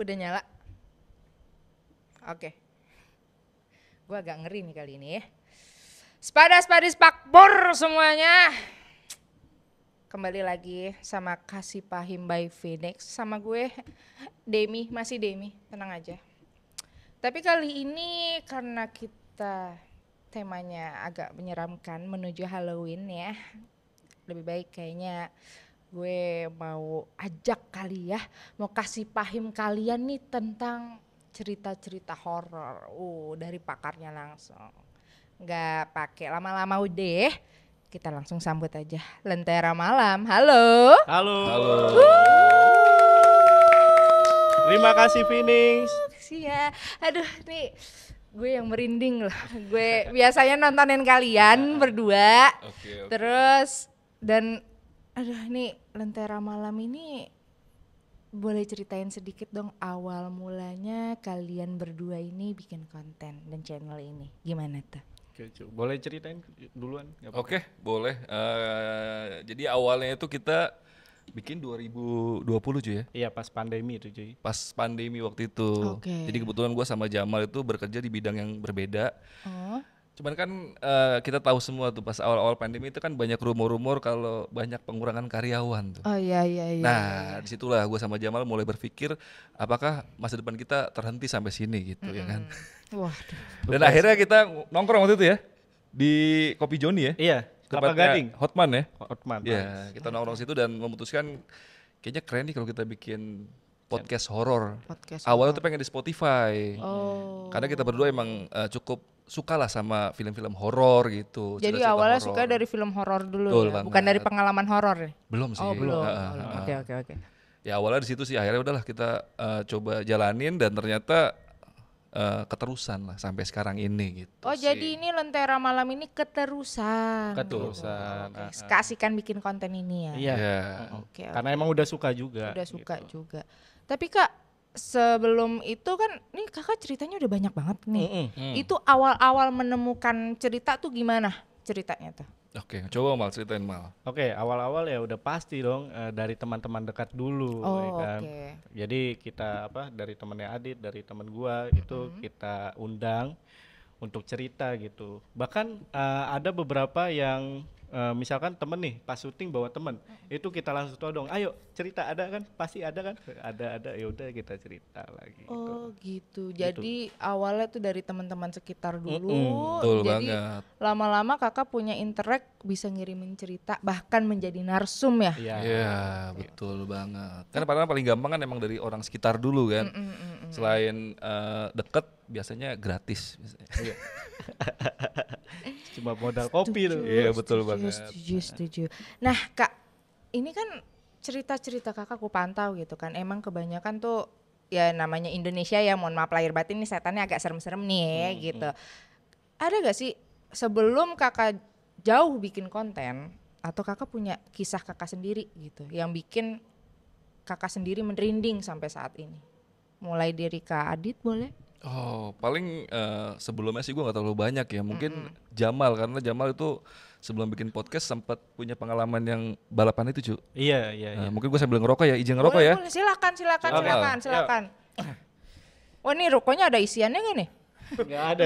Udah nyala? Oke. Gue agak ngeri nih kali ini ya. Sepada sepadis pakbor semuanya. Kembali lagi sama Kasih Pahim by Phoenix. Sama gue Demi, masih Demi, tenang aja. Tapi kali ini karena kita temanya agak menyeramkan menuju Halloween ya. Lebih baik kayaknya gue mau ajak kali ya, mau kasih pahim kalian nih tentang cerita-cerita horor. Uh, dari pakarnya langsung. Nggak pakai lama-lama udah Kita langsung sambut aja. Lentera malam. Halo. Halo. Halo. Terima kasih Phoenix. Iya. Aduh, nih gue yang merinding loh. Gue biasanya nontonin kalian berdua. Okay, okay. Terus dan aduh nih Lentera Malam ini boleh ceritain sedikit dong awal mulanya kalian berdua ini bikin konten dan channel ini gimana tuh? Oke, boleh ceritain duluan? Oke, okay, boleh. Uh, jadi awalnya itu kita bikin 2020 cuy ya? Iya pas pandemi itu cuy. Pas pandemi waktu itu. Okay. Jadi kebetulan gue sama Jamal itu bekerja di bidang yang berbeda. Oh. Cuman kan uh, kita tahu semua tuh pas awal-awal pandemi itu kan banyak rumor-rumor kalau banyak pengurangan karyawan tuh. Oh iya iya iya. Nah, iya, iya. disitulah gue sama Jamal mulai berpikir apakah masa depan kita terhenti sampai sini gitu mm -hmm. ya kan. Wah. Dan akhirnya kita nongkrong waktu itu ya di Kopi Joni ya. Iya. Kelapa Gading. Hotman ya. Hotman. Iya, kita nongkrong situ dan memutuskan kayaknya keren nih kalau kita bikin podcast horor. Awalnya tuh pengen di Spotify. Oh. Karena kita berdua emang uh, cukup sukalah sama film-film horor gitu. Jadi awalnya horror. suka dari film horor dulu, ya? bukan dari pengalaman horor ya? Belum sih. Oh belum. Oke oke oke. Ya awalnya di situ sih akhirnya udahlah kita uh, coba jalanin dan ternyata uh, keterusan lah sampai sekarang ini gitu. Oh sih. jadi ini Lentera Malam ini keterusan. Keterusan. Oh, okay. Kasihkan bikin konten ini ya. Iya. Yeah. Oke. Okay, okay. Karena emang udah suka juga. Udah suka gitu. juga. Tapi kak sebelum itu kan ini kakak ceritanya udah banyak banget nih. Mm -hmm. Itu awal-awal menemukan cerita tuh gimana ceritanya tuh? Oke, okay, coba mal ceritain mal. Oke, okay, awal-awal ya udah pasti dong uh, dari teman-teman dekat dulu, ya oh, ya kan. Okay. Jadi kita apa dari temannya Adit, dari teman gua itu mm -hmm. kita undang untuk cerita gitu. Bahkan uh, ada beberapa yang uh, misalkan temen nih pas syuting bawa temen hmm. itu kita langsung todong ayo cerita ada kan pasti ada kan ada ada ya udah kita cerita lagi gitu. oh gitu, gitu. jadi gitu. awalnya tuh dari teman-teman sekitar dulu mm -hmm. betul jadi banget. lama-lama kakak punya interact bisa ngirimin cerita bahkan menjadi narsum ya iya yeah, betul banget Karena padahal paling gampang kan emang dari orang sekitar dulu kan mm -mm, mm -mm. selain uh, deket biasanya gratis biasanya. Cuma modal kopi loh Iya betul setuju, banget. Setuju, setuju. Nah kak, ini kan cerita-cerita kakak aku pantau gitu kan. Emang kebanyakan tuh ya namanya Indonesia ya mohon maaf lahir batin ini setannya agak serem-serem nih ya, hmm, gitu. Hmm. Ada gak sih sebelum kakak jauh bikin konten atau kakak punya kisah kakak sendiri gitu yang bikin kakak sendiri merinding sampai saat ini? Mulai dari Kak Adit boleh? Oh, paling uh, sebelumnya sih gue gak terlalu banyak ya. Mungkin mm-hmm. Jamal karena Jamal itu sebelum bikin podcast sempat punya pengalaman yang balapan itu, cu. Iya, iya. iya. iya. Mungkin gue sambil ngerokok ya, izin ngerokok boleh, ya. Boleh, silakan, silakan, oh, silakan, silakan. Ya. Wah, oh, ini rokoknya ada isiannya gak nih? Gak ada.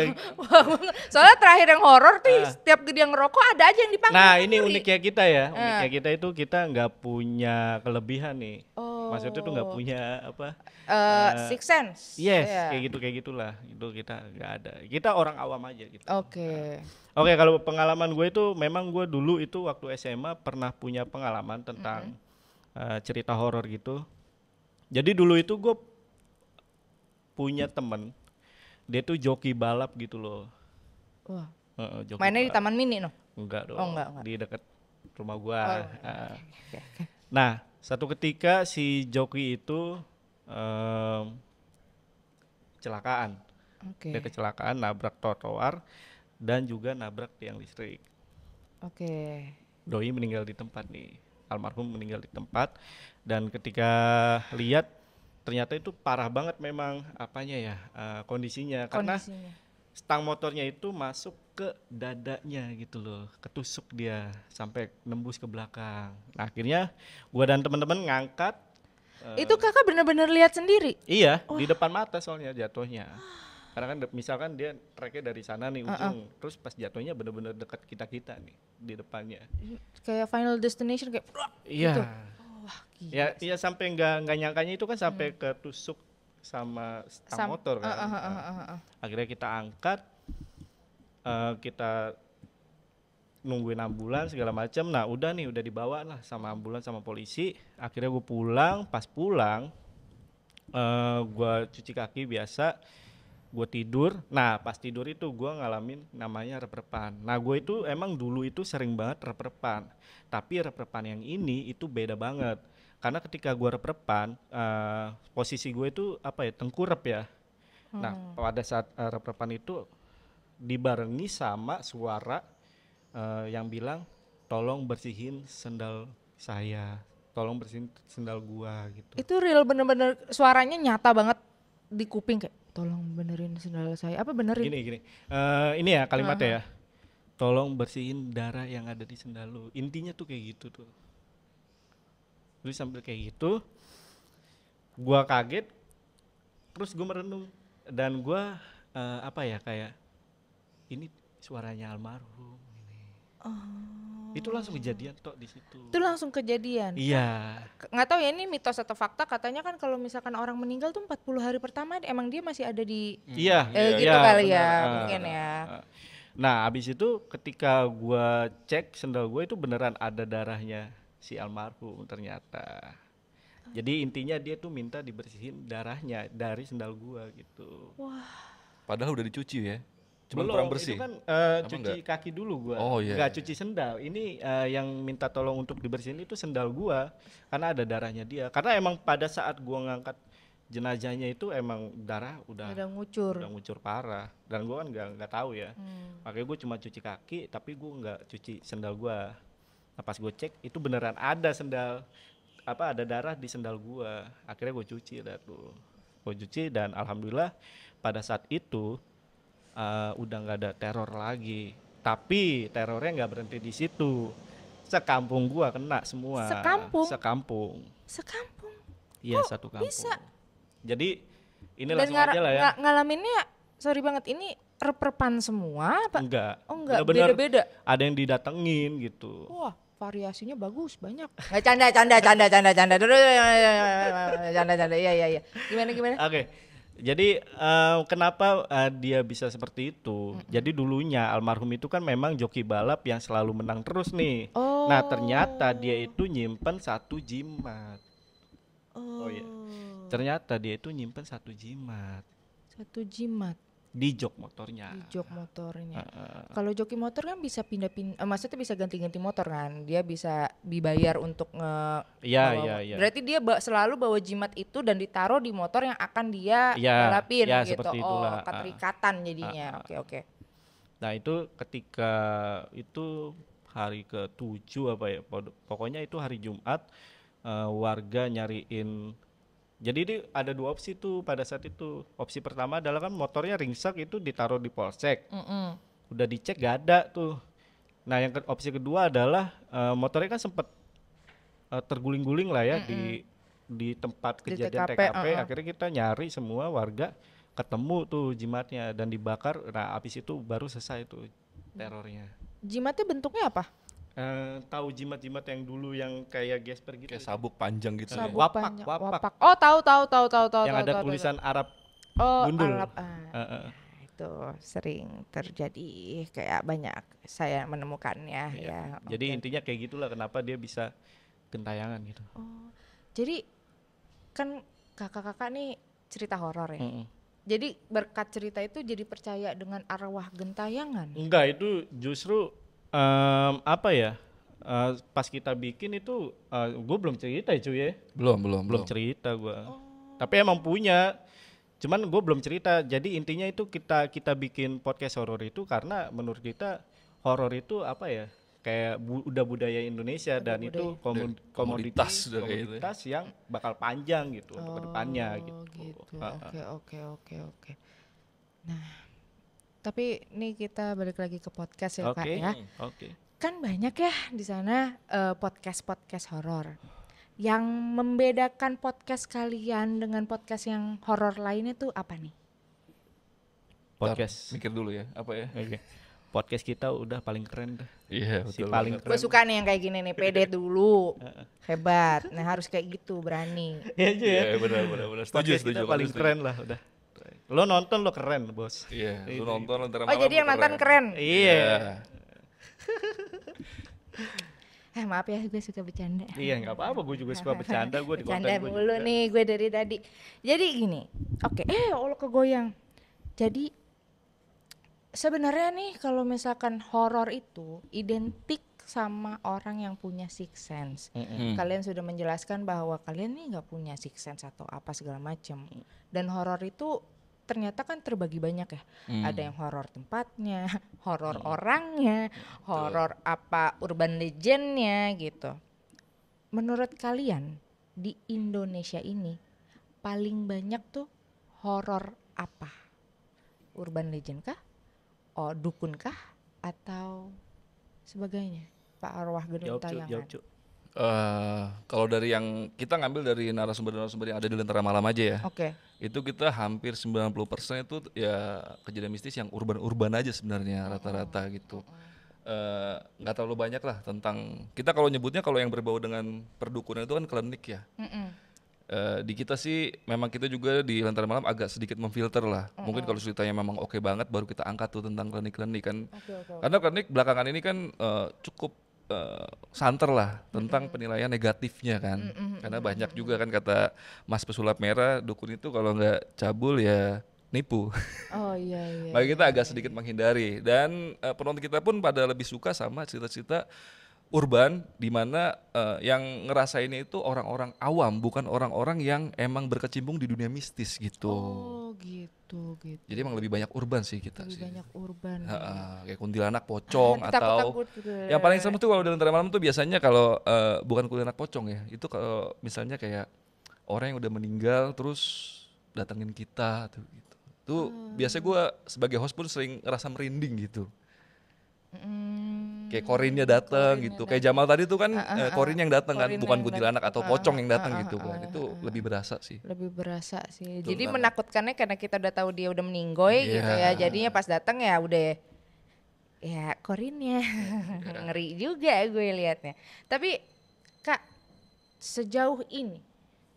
Soalnya terakhir yang horor tuh uh. setiap dia ngerokok ada aja yang dipanggil. Nah, ini uniknya kita ya. Ah. Uniknya kita itu kita nggak punya kelebihan nih. Oh maksudnya tuh nggak punya apa uh, eh, uh, eh, six sense yes yeah. kayak gitu kayak gitulah itu kita nggak ada kita orang awam aja gitu oke okay. nah. oke okay, kalau pengalaman gue itu memang gue dulu itu waktu SMA pernah punya pengalaman tentang mm -hmm. uh, cerita horor gitu jadi dulu itu gue punya temen dia tuh joki balap gitu loh wah uh, joki mainnya di taman mini no enggak dong oh, enggak, enggak. di dekat rumah gua oh, uh. nah satu ketika si joki itu um, kecelakaan. Okay. Dia kecelakaan nabrak trotoar dan juga nabrak tiang listrik. Oke. Okay. Doi meninggal di tempat nih. Almarhum meninggal di tempat dan ketika lihat ternyata itu parah banget memang apanya ya uh, eh, kondisinya, kondisinya. karena stang motornya itu masuk ke dadanya gitu loh ketusuk dia sampai nembus ke belakang nah, akhirnya gua dan temen-temen ngangkat eh, itu kakak benar-benar lihat sendiri iya Wah. di depan mata soalnya jatuhnya karena kan misalkan dia treknya dari sana nih ujung uh -uh. terus pas jatuhnya benar-benar dekat kita kita nih di depannya hmm, kayak final destination kayak iya gitu. Oh, wah, gila. ya ya sampai nggak nggak nyangkanya itu kan sampai hmm. ketusuk sama stang Sam, motor kan. Uh, uh, uh, uh, uh, Akhirnya kita angkat, uh, kita nungguin ambulan segala macam. Nah udah nih udah dibawa lah sama ambulan sama polisi. Akhirnya gue pulang, pas pulang uh, eh, gue cuci kaki biasa, gue tidur. Nah pas tidur itu gue ngalamin namanya reperpan. Nah gue itu emang dulu itu sering banget reperpan, tapi reperpan yang ini itu beda banget. Hmm karena ketika gue rep-repan uh, eh, posisi gue itu apa ya tengkurap ya nah, hmm. nah pada saat uh, eh, rep-repan itu dibarengi sama suara uh, yang bilang tolong bersihin sendal saya tolong bersihin sendal gua gitu itu real bener-bener suaranya nyata banget di kuping kayak tolong benerin sendal saya apa benerin gini gini uh, ini ya kalimatnya uh -huh. ya tolong bersihin darah yang ada di sendal lu intinya tuh kayak gitu tuh Terus sambil kayak gitu, gua kaget, terus gue merenung dan gua uh, apa ya kayak ini suaranya almarhum. Ini. Oh. Itu langsung kejadian tok di situ. Itu langsung kejadian. Iya. Nggak tahu ya ini mitos atau fakta katanya kan kalau misalkan orang meninggal tuh 40 hari pertama emang dia masih ada di hmm. iya, eh, iya gitu iya, kali iya, ya ah, mungkin uh, ya. Uh, Nah, abis itu ketika gue cek sendal gue itu beneran ada darahnya si almarhum ternyata. Jadi intinya dia tuh minta dibersihin darahnya dari sendal gua gitu. Wah. Padahal udah dicuci ya. Cuma Belum, kurang bersih. kan uh, cuci enggak? kaki dulu gua. Oh iya. Yeah. Enggak iya. cuci sendal. Ini uh, yang minta tolong untuk dibersihin itu sendal gua karena ada darahnya dia. Karena emang pada saat gua ngangkat jenazahnya itu emang darah udah udah ngucur. Udah ngucur parah. Dan gua kan nggak nggak tahu ya. Hmm. Makanya gua cuma cuci kaki tapi gua nggak cuci sendal gua. Nah pas gue cek itu beneran ada sendal apa ada darah di sendal gue. Akhirnya gue cuci lah tuh. Gue cuci dan alhamdulillah pada saat itu uh, udah nggak ada teror lagi. Tapi terornya nggak berhenti di situ. Sekampung gue kena semua. Sekampung. Sekampung. Sekampung. Iya satu kampung. Bisa. Jadi ini Dan langsung aja lah ya. ngalaminnya sorry banget ini rep semua apa? Enggak. Oh enggak, beda-beda. Ada yang didatengin gitu. Wah, variasinya bagus banyak. Eh, canda, canda canda canda canda canda canda canda iya iya iya. Gimana gimana? Oke. Okay. Jadi uh, kenapa uh, dia bisa seperti itu? Mm-hmm. Jadi dulunya almarhum itu kan memang joki balap yang selalu menang terus nih. Oh. Nah ternyata dia itu nyimpen satu jimat. Oh, iya. oh iya. Ternyata dia itu nyimpen satu jimat. Satu jimat di jok motornya. Di jok motornya. Uh, uh, Kalau joki motor kan bisa pindah-pindah, eh, uh, maksudnya bisa ganti-ganti motor kan? Dia bisa dibayar untuk nge. Iya iya iya. Berarti dia ba selalu bawa jimat itu dan ditaruh di motor yang akan dia iya, ngelapin ya, gitu. Seperti oh, itulah. Oh keterikatan jadinya. Oke uh, oke. okay, okay. Nah itu ketika itu hari ke tujuh apa ya? Pokoknya itu hari Jumat uh, warga nyariin jadi ini ada dua opsi tuh pada saat itu. Opsi pertama adalah kan motornya ringsek itu ditaruh di polsek. Mm -mm. Udah dicek gak ada tuh. Nah yang ke opsi kedua adalah uh, motornya kan sempet uh, terguling-guling lah ya mm -mm. di di tempat kejadian TKP. TKP. Uh -uh. Akhirnya kita nyari semua warga ketemu tuh jimatnya dan dibakar. Nah habis itu baru selesai tuh terornya. Jimatnya bentuknya apa? Uh, tahu jimat-jimat yang dulu yang kayak gesper gitu. Kayak sabuk panjang gitu. Sabuk ya. wapak, panjang. Wapak. wapak. Oh, tahu tahu tahu tahu tahu. Yang tahu, ada tahu, tulisan tahu. Arab oh, bundul. Arab. Uh, uh, uh. Itu sering terjadi kayak banyak saya menemukannya iya. ya. Jadi okay. intinya kayak gitulah kenapa dia bisa gentayangan gitu. Oh. Jadi kan kakak-kakak nih cerita horor ya. Mm -mm. Jadi berkat cerita itu jadi percaya dengan arwah gentayangan. Enggak, itu justru um, apa ya? Uh, pas kita bikin itu uh, eh, gue belum cerita ya cuy ya. Belum, belum, belum, cerita gue. Oh. Tapi emang punya. Cuman gue belum cerita. Jadi intinya itu kita kita bikin podcast horor itu karena menurut kita horor itu apa ya? kayak bu, udah budaya Indonesia udah dan budaya. itu komun, komoditas, komoditas, gitu ya. komoditas gitu. yang bakal panjang gitu oh, untuk kedepannya gitu. gitu. Oke oke oke oke. Nah tapi ini kita balik lagi ke podcast ya okay. kak ya. Oke. Okay. Kan banyak ya di sana uh, eh, podcast podcast horor. Yang membedakan podcast kalian dengan podcast yang horor lainnya tuh apa nih? Podcast. Bentar, mikir dulu ya, apa ya? Oke. Okay. Podcast kita udah paling keren dah. Iya, betul. Si paling keren. Gue suka nih yang kayak gini nih, pede dulu. Hebat. Nah, harus kayak gitu, berani. Iya, ya. Iya benar benar benar. Setuju, podcast setuju. Kita paling keren lah udah. Lo nonton lo keren bos. Iya, yeah, lo nonton lo Oh jadi yang nonton keren? Iya. iya. Eh maaf ya gue suka bercanda. Iya nggak apa-apa gue juga suka bercanda gue Bercanda mulu nih gue dari tadi. Jadi gini, oke, okay. eh Allah kegoyang. Jadi sebenarnya nih kalau misalkan horor itu identik sama orang yang punya six sense. Mm-hmm. Kalian sudah menjelaskan bahwa kalian nih nggak punya six sense atau apa segala macam. Mm. Dan horor itu ternyata kan terbagi banyak ya. Hmm. Ada yang horor tempatnya, horor hmm. orangnya, horor apa urban legendnya gitu. Menurut kalian di Indonesia ini paling banyak tuh horor apa? Urban legend kah? Oh, dukun kah? Atau sebagainya? Pak Arwah Gedung Tayangan. Jawab, Uh, kalau dari yang kita ngambil dari narasumber-narasumber yang ada di Lentera Malam aja ya. Oke. Okay. Itu kita hampir 90% itu ya kejadian mistis yang urban-urban aja sebenarnya oh. rata-rata gitu. Eh, nggak uh, terlalu banyak lah tentang kita kalau nyebutnya kalau yang berbau dengan perdukunan itu kan klinik ya. Mm -mm. Uh, di kita sih memang kita juga di Lentera Malam agak sedikit memfilter lah. Mm -hmm. Mungkin kalau ceritanya memang oke okay banget baru kita angkat tuh tentang klinik-klinik kan. okay, okay. Karena klinik belakangan ini kan uh, cukup uh, santer lah tentang penilaian negatifnya kan karena banyak juga kan kata Mas pesulap merah dukun itu kalau nggak cabul ya nipu. Oh iya iya. Maka kita iya, agak iya. sedikit menghindari dan uh, penonton kita pun pada lebih suka sama cerita-cerita urban di mana uh, yang ngerasainnya itu orang-orang awam bukan orang-orang yang emang berkecimpung di dunia mistis gitu. Oh gitu gitu. Jadi emang lebih banyak urban sih kita lebih sih. banyak urban. Ha iya. -ha, kayak kuntilanak ah, pocong ah, atau gitu ya. yang paling serem tuh kalau dalam tengah malam tuh biasanya kalau uh, bukan kuntilanak pocong ya itu kalau misalnya kayak orang yang udah meninggal terus datengin kita tuh gitu. Tuh hmm. biasanya gue sebagai host pun sering ngerasa merinding gitu. Hmm, kayak Korinnya datang gitu kayak Jamal tadi tuh kan Korin ah, ah, eh, ah, yang datang kan bukan anak atau pocong yang datang gitu kan itu lebih berasa sih lebih berasa sih jadi banget. menakutkannya karena kita udah tahu dia udah meninggoy iya. gitu ya jadinya pas datang ya udah ya Korinnya iya. ngeri juga gue liatnya tapi kak sejauh ini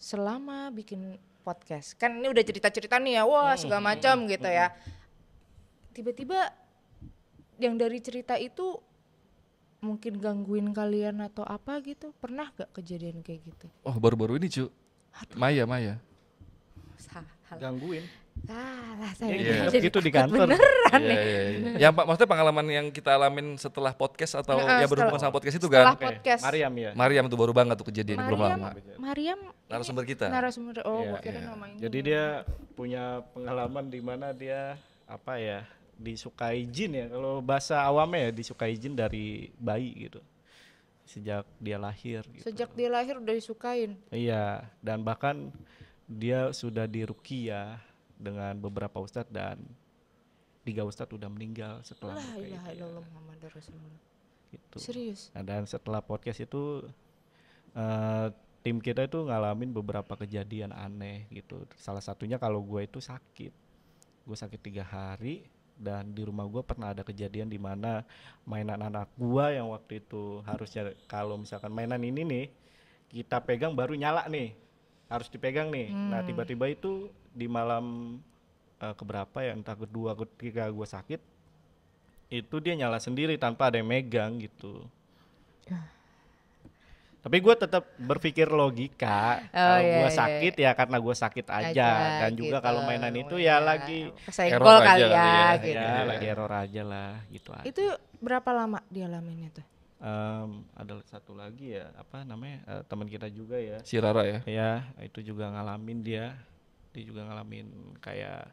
selama bikin podcast kan ini udah cerita cerita nih ya wah hmm. segala macam gitu ya hmm. tiba-tiba yang dari cerita itu mungkin gangguin kalian atau apa gitu pernah gak kejadian kayak gitu oh baru-baru ini cu Aduh. Maya Maya salah gangguin salah saya yeah. yeah. jadi itu di kantor beneran yeah, yeah, yeah. ya pak maksudnya pengalaman yang kita alamin setelah podcast atau uh, yang berhubungan sama podcast itu kan podcast. Mariam ya Mariam tuh baru banget tuh kejadian Mariam, belum lama Mariam narasumber kita narasumber oh yeah. yeah. jadi dia punya pengalaman di mana dia apa ya disukai jin ya kalau bahasa awamnya ya disukai jin dari bayi gitu sejak dia lahir gitu. sejak dia lahir udah disukain iya dan bahkan dia sudah dirukia dengan beberapa ustadz dan tiga ustadz udah meninggal setelah itu ilaha ya. Muhammad gitu serius nah, dan setelah podcast itu uh, tim kita itu ngalamin beberapa kejadian aneh gitu salah satunya kalau gue itu sakit gue sakit tiga hari dan di rumah gue pernah ada kejadian di mana mainan anak gue yang waktu itu harusnya kalau misalkan mainan ini nih kita pegang baru nyala nih harus dipegang nih hmm. nah tiba-tiba itu di malam uh, keberapa ya entah kedua ketiga gue sakit itu dia nyala sendiri tanpa ada yang megang gitu. Tapi gue tetap berpikir logika. Oh, kalau iya, gue iya, sakit iya. ya karena gue sakit aja, aja dan gitu. juga kalau mainan itu iya, ya, ya, iya. lagi error kali ya, gitu. ya, lagi error aja lah gitu. Aja. Itu berapa lama dialaminnya tuh? Um, ada satu lagi ya apa namanya uh, teman kita juga ya si Rara ya ya itu juga ngalamin dia dia juga ngalamin kayak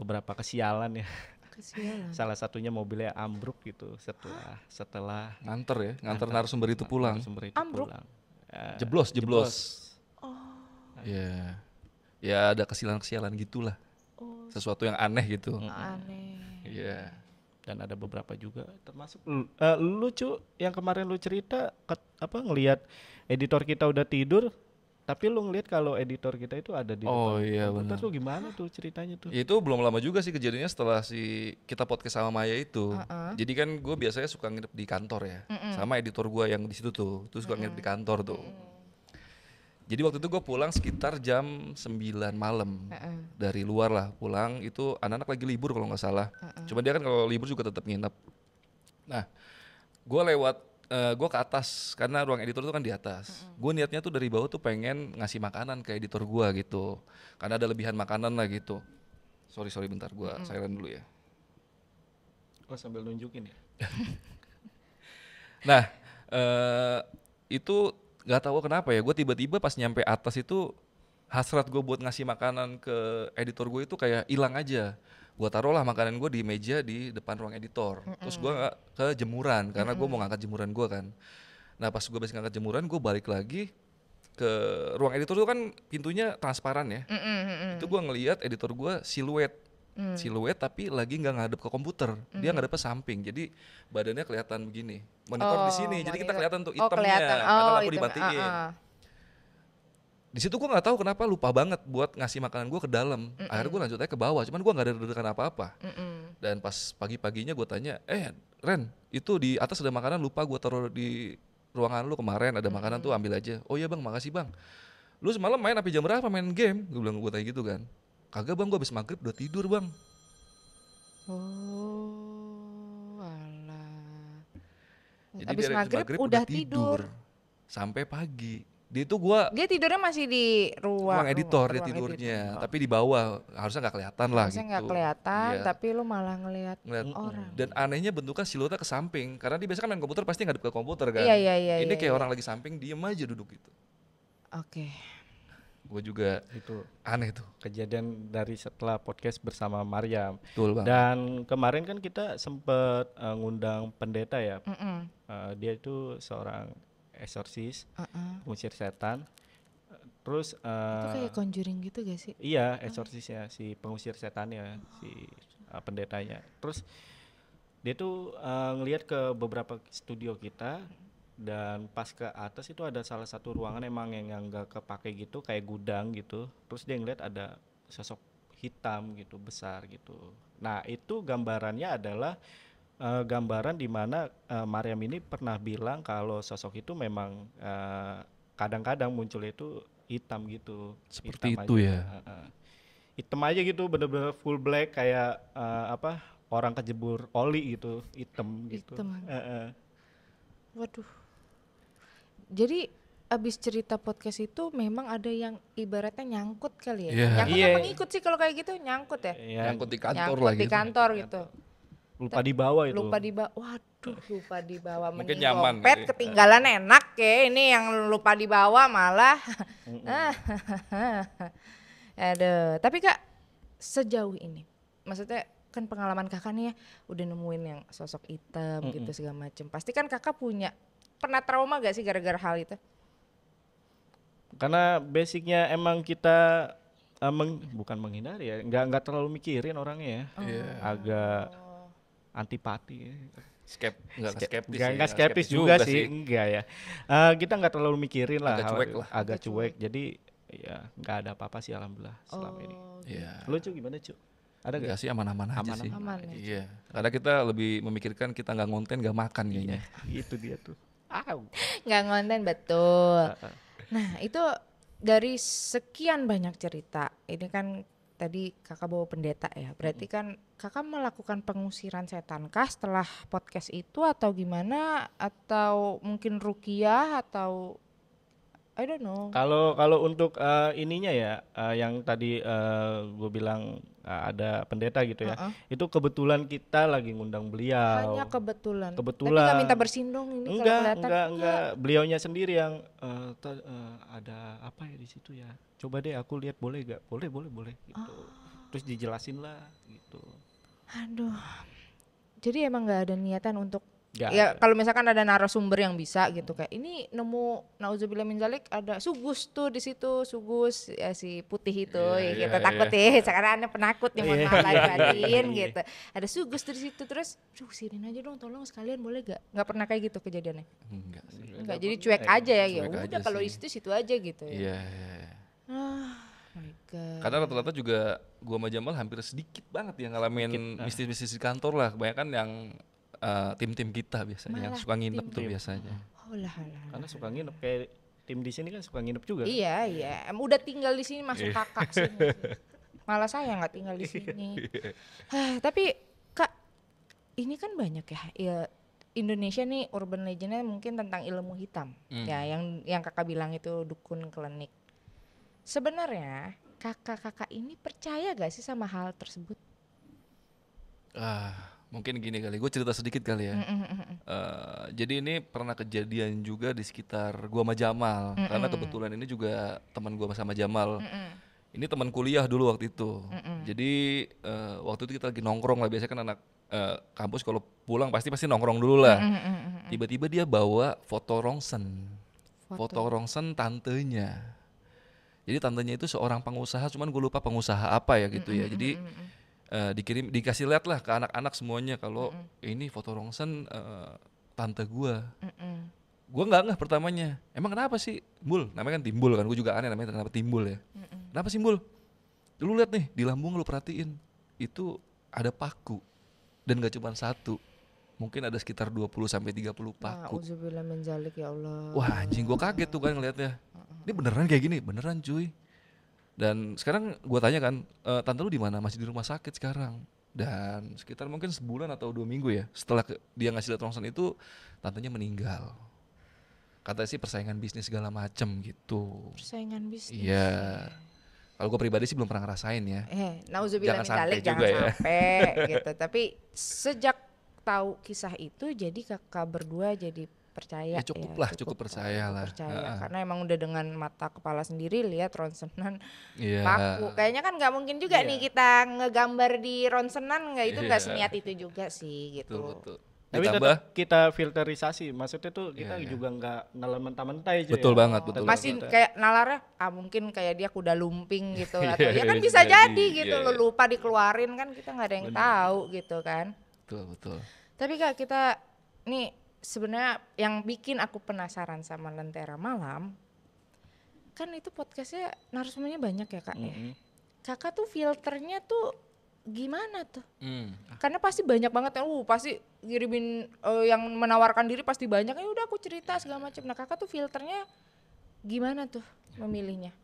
beberapa kesialan ya Kesialan. Salah satunya mobilnya ambruk gitu setelah setelah nganter ya, nganter, narasumber itu pulang. Narasumber itu ambruk. pulang. Uh, jeblos, jeblos. Oh. Ya. Yeah. Ya ada kesialan-kesialan gitulah. Oh. Sesuatu yang aneh gitu. Aneh. Iya. Yeah. Dan ada beberapa juga termasuk uh, eh, lucu yang kemarin lu cerita ket, apa ngelihat editor kita udah tidur tapi lu ngeliat kalau editor kita itu ada di Oh depan. iya komputer tuh gimana tuh ceritanya tuh? Itu belum lama juga sih kejadiannya setelah si kita podcast sama Maya itu. Uh -uh. Jadi kan gue biasanya suka nginep di kantor ya. uh -uh. Sama editor gue yang di situ tuh, terus suka uh -uh. nginep di kantor tuh. Jadi waktu itu gue pulang sekitar jam 9 malam uh -uh. dari luar lah pulang itu anak-anak lagi libur kalau nggak salah. Uh -uh. Cuma dia kan kalau libur juga tetap nginep. Nah, gue lewat uh, eh, gue ke atas karena ruang editor itu kan di atas. Mm-hmm. Gue niatnya tuh dari bawah tuh pengen ngasih makanan ke editor gue gitu, karena ada lebihan makanan lah gitu. Sorry sorry bentar gue mm-hmm. silent dulu ya. Oh sambil nunjukin ya. nah uh, itu nggak tahu kenapa ya gue tiba-tiba pas nyampe atas itu hasrat gue buat ngasih makanan ke editor gue itu kayak hilang aja gue taruhlah makanan gue di meja di depan ruang editor mm -mm. terus gue ke jemuran karena mm -mm. gue mau ngangkat jemuran gue kan nah pas gue beres ngangkat jemuran gue balik lagi ke ruang editor itu kan pintunya transparan ya mm -mm. itu gue ngelihat editor gue siluet mm. siluet tapi lagi nggak ngadep ke komputer mm. dia ngadep ke samping jadi badannya kelihatan begini monitor oh, di sini jadi kita kelihatan tuh itemnya oh, kelihatan. Oh, karena lampu dibatiin uh ah, -uh ah di situ gue nggak tahu kenapa lupa banget buat ngasih makanan gue ke dalam mm -mm. akhirnya gue lanjut aja ke bawah cuman gue nggak ada deg apa-apa mm -mm. dan pas pagi-paginya gue tanya eh Ren itu di atas ada makanan lupa gue taruh di ruangan lu kemarin ada mm -mm. makanan tuh ambil aja oh iya bang makasih bang lu semalam main api jam berapa main game gue bilang gue tanya gitu kan kagak bang gue habis maghrib udah tidur bang oh alah Jadi habis maghrib, maghrib udah, udah tidur, tidur sampai pagi dia itu gua dia tidurnya masih di ruang, ruang editor ruang, dia tidurnya editor. Oh. tapi di bawah harusnya nggak kelihatan lah harusnya nggak gitu. kelihatan ya. tapi lu malah ngelihat mm, orang dan anehnya bentuknya siluetnya ke samping karena dia biasanya kan main komputer pasti ngadep ke komputer kan iya, iya, iya, ini iya, kayak iya. orang lagi samping diem aja duduk gitu oke okay. gue juga itu aneh tuh kejadian dari setelah podcast bersama Mariam Betul banget dan kemarin kan kita sempet uh, ngundang pendeta ya mm -mm. Uh, dia itu seorang eksorsis uh -uh. musir setan. Terus uh, itu kayak conjuring gitu gak sih? Iya, exorcist ya si pengusir setan ya, si uh, pendetanya. Terus dia tuh uh, ngelihat ke beberapa studio kita dan pas ke atas itu ada salah satu ruangan emang yang nggak kepake gitu kayak gudang gitu. Terus dia ngeliat ada sosok hitam gitu besar gitu. Nah, itu gambarannya adalah uh, gambaran di mana uh, eh, Mariam ini pernah bilang kalau sosok itu memang eh, kadang-kadang uh, muncul itu hitam gitu. Seperti hitam itu aja. ya. Uh, uh. Hitam aja gitu, bener-bener full black kayak uh, apa orang kejebur oli gitu, hitam gitu. Hitam. Uh, uh. Waduh. Jadi abis cerita podcast itu memang ada yang ibaratnya nyangkut kali ya. Yeah. Nyangkut yeah. apa iya. ngikut sih kalau kayak gitu? Nyangkut ya? Yeah. Nyangkut di kantor nyangkut lagi. di gitu. kantor iya. gitu lupa dibawa itu lupa dibawa waduh lupa dibawa mungkin nyaman dompet ya. ketinggalan enak ya ini yang lupa dibawa malah mm aduh tapi kak sejauh ini maksudnya kan pengalaman kakak nih ya udah nemuin yang sosok hitam mm gitu segala macem pasti kan kakak punya pernah trauma gak sih gara-gara hal itu karena basicnya emang kita uh, meng, bukan menghindari ya nggak nggak terlalu mikirin orangnya ya oh. yeah. agak antipati Skep, enggak skeptis, enggak, skeptis, skeptis juga, juga sih. sih, enggak ya. Uh, kita enggak terlalu mikirin lah, agak cuek lah, agak cuek. Jadi ya enggak ada apa-apa sih alhamdulillah selama oh. ini. Iya. Yeah. Gitu. Lu gimana cu? Ada nggak sih aman-aman aja aman, sih. Aman, aja. Iya. Karena kita lebih memikirkan kita nggak ngonten, nggak makan iya, kayaknya. itu dia tuh. Nggak ngonten betul. Nah itu dari sekian banyak cerita, ini kan tadi kakak bawa pendeta ya. Berarti kan kakak melakukan pengusiran setan setankah setelah podcast itu atau gimana? Atau mungkin rukiah atau I don't know. Kalau kalau untuk uh, ininya ya uh, yang tadi uh, eh, gue bilang uh, ada pendeta gitu ya. Uh-uh. Itu kebetulan kita lagi ngundang beliau. Hanya kebetulan. Kebetulan. Tapi minta bersindung ini enggak, kalau Enggak, enggak, enggak. Iya. Beliaunya sendiri yang uh, uh, ada apa ya di situ ya. Coba deh aku lihat boleh gak? Boleh, boleh, boleh gitu. Oh. Terus dijelasin lah gitu. Aduh. Jadi emang nggak ada niatan untuk Gak ya kalau misalkan ada narasumber yang bisa gitu kayak ini nemu nauzubillah min zalik ada sugus tuh di situ sugus ya si putih itu yeah, ya kita iya, gitu, iya. yeah, takut yeah. ya sekarang ada penakut nih mau iya. maaf gitu ada sugus tuh di situ terus tuh sirin aja dong tolong sekalian boleh gak nggak pernah kayak gitu kejadiannya enggak sih enggak jadi cuek eh, aja ya ya udah kalau di situ situ aja gitu ya yeah, yeah. Ah, Karena rata-rata juga gua sama Jamal hampir sedikit banget yang ngalamin ah. mistis-mistis di kantor lah. Kebanyakan yang tim eh, tim-tim kita biasanya Malah yang suka nginep tuh biasanya. Oh lah, lah. Karena suka nginep kayak tim di sini kan suka nginep juga. Kan? Iya iya, em udah tinggal di sini masuk iya. kakak sih. Malah saya nggak tinggal di sini. Iya. Ah, tapi kak, ini kan banyak ya, ya Indonesia nih urban legendnya mungkin tentang ilmu hitam hmm. ya yang yang kakak bilang itu dukun klinik sebenarnya kakak-kakak ini percaya gak sih sama hal tersebut ah mungkin gini kali gue cerita sedikit kali ya mm -hmm. uh, jadi ini pernah kejadian juga di sekitar gua sama Jamal mm -hmm. karena kebetulan ini juga teman gua sama Jamal mm -hmm. ini teman kuliah dulu waktu itu mm -hmm. jadi uh, waktu itu kita lagi nongkrong lah biasanya kan anak uh, kampus kalau pulang pasti pasti nongkrong dulu lah mm, tiba-tiba dia bawa foto rongsen foto, foto rongsen tantenya jadi tantenya itu seorang pengusaha cuman gue lupa pengusaha apa ya gitu mm -hmm. ya jadi mm -hmm uh, dikirim dikasih lihat lah ke anak-anak semuanya kalau mm -mm. ini foto rongsen uh, tante gua mm -mm. gua nggak nggak pertamanya emang kenapa sih timbul namanya kan timbul kan gua juga aneh namanya kenapa timbul ya mm -mm. kenapa sih timbul lu lihat nih di lambung lu perhatiin itu ada paku dan gak cuma satu mungkin ada sekitar 20 sampai 30 paku. Nah, menjalik ya Allah. Wah, anjing gua kaget tuh kan ngelihatnya. Ini beneran kayak gini? Beneran cuy. Dan sekarang gue tanya kan, e, tante lu di mana? Masih di rumah sakit sekarang. Dan sekitar mungkin sebulan atau dua minggu ya, setelah ke, dia ngasih lihat rongsen itu, tantenya meninggal. Kata sih persaingan bisnis segala macem gitu. Persaingan bisnis. Iya. Kalau gue pribadi sih belum pernah ngerasain ya. Eh, nah jangan sampai, jangan ya. sampai gitu. Tapi sejak tahu kisah itu, jadi kakak berdua jadi percaya ya cukup ya, lah cukup, cukup percaya lah percaya uh, karena emang udah dengan mata kepala sendiri lihat ronsenan yeah. paku kayaknya kan nggak mungkin juga yeah. nih kita ngegambar di ronsenan nggak itu nggak yeah. seniat itu juga sih gitu betul, betul. Tapi tetap kita filterisasi, maksudnya tuh kita yeah, iya. juga nggak yeah. nalar mentah-mentah aja. Betul ya? banget, oh. betul. Masih banget. kayak nalarnya, ah mungkin kayak dia kuda lumping gitu iya, atau yeah, ya iya, kan bisa jadi, jadi gitu, yeah. lupa dikeluarin kan kita nggak ada yang Bener. tahu gitu kan. Betul betul. Tapi kak kita nih sebenarnya yang bikin aku penasaran sama Lentera Malam kan itu podcastnya narasumbernya banyak ya kak mm -hmm. kakak tuh filternya tuh gimana tuh mm. karena pasti banyak banget yang uh pasti ngirimin uh, yang menawarkan diri pasti banyak ya udah aku cerita segala macam nah kakak tuh filternya gimana tuh memilihnya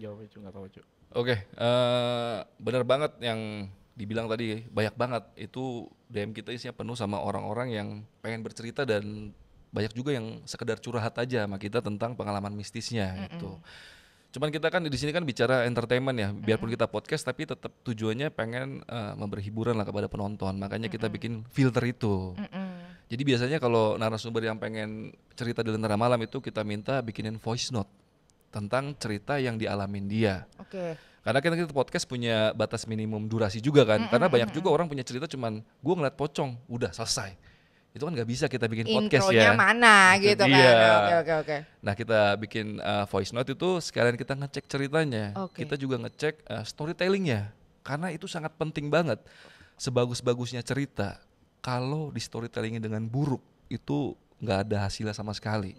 jawabnya juga nggak tahu cuy oke okay, uh, eh, benar banget yang dibilang tadi banyak banget itu DM kita isinya penuh sama orang-orang yang pengen bercerita dan banyak juga yang sekedar curhat aja sama kita tentang pengalaman mistisnya mm -mm. gitu. Cuman kita kan di sini kan bicara entertainment ya, biarpun kita podcast tapi tetap tujuannya pengen uh, memberi hiburan lah kepada penonton. Makanya mm -mm. kita bikin filter itu. Mm -mm. Jadi biasanya kalau narasumber yang pengen cerita di lentera malam itu kita minta bikinin voice note tentang cerita yang dialamin dia. Oke. Okay karena kan kita podcast punya batas minimum durasi juga kan. Mm hmm Karena banyak juga orang punya cerita cuman gue ngeliat pocong, udah selesai. Itu kan nggak bisa kita bikin Intronya podcast ya. mana gitu kan kan. Oke oke Nah, kita bikin uh, voice note itu sekalian kita ngecek ceritanya. Okay. Kita juga ngecek uh, storytellingnya. Karena itu sangat penting banget. Sebagus-bagusnya cerita, kalau di storytellingnya dengan buruk itu nggak ada hasilnya sama sekali.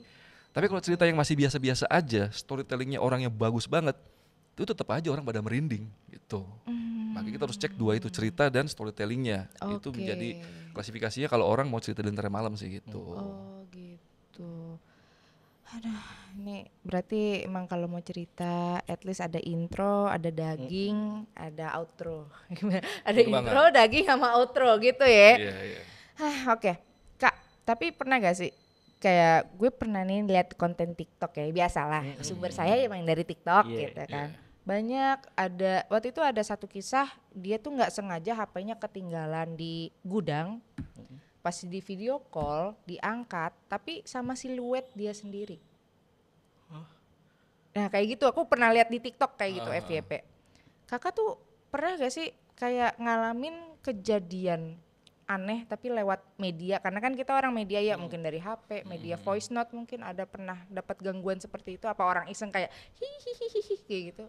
Tapi kalau cerita yang masih biasa-biasa aja, storytellingnya orangnya bagus banget, itu tetap aja orang pada merinding gitu. Hmm. Maka kita harus cek dua itu cerita dan storytellingnya. Okay. Itu menjadi klasifikasinya kalau orang mau cerita di antara malam sih gitu. Oh gitu. Aduh, ini berarti emang kalau mau cerita, at least ada intro, ada daging, hmm. ada outro. ada Betul intro, banget. daging sama outro gitu ya. Iya, yeah, iya. Yeah. oke. Okay. Kak, tapi pernah gak sih kayak gue pernah nih lihat konten TikTok ya biasalah sumber saya emang dari TikTok yeah, gitu kan yeah. Banyak ada waktu itu ada satu kisah dia tuh nggak sengaja HP-nya ketinggalan di gudang. Pas di video call diangkat tapi sama siluet dia sendiri. Nah kayak gitu aku pernah lihat di TikTok kayak gitu uh. Ah. FYP. Kakak tuh pernah gak sih kayak ngalamin kejadian aneh tapi lewat media karena kan kita orang media ya hmm. mungkin dari HP, media hmm. voice note mungkin ada pernah dapat gangguan seperti itu apa orang iseng kayak hihihihihi kayak gitu.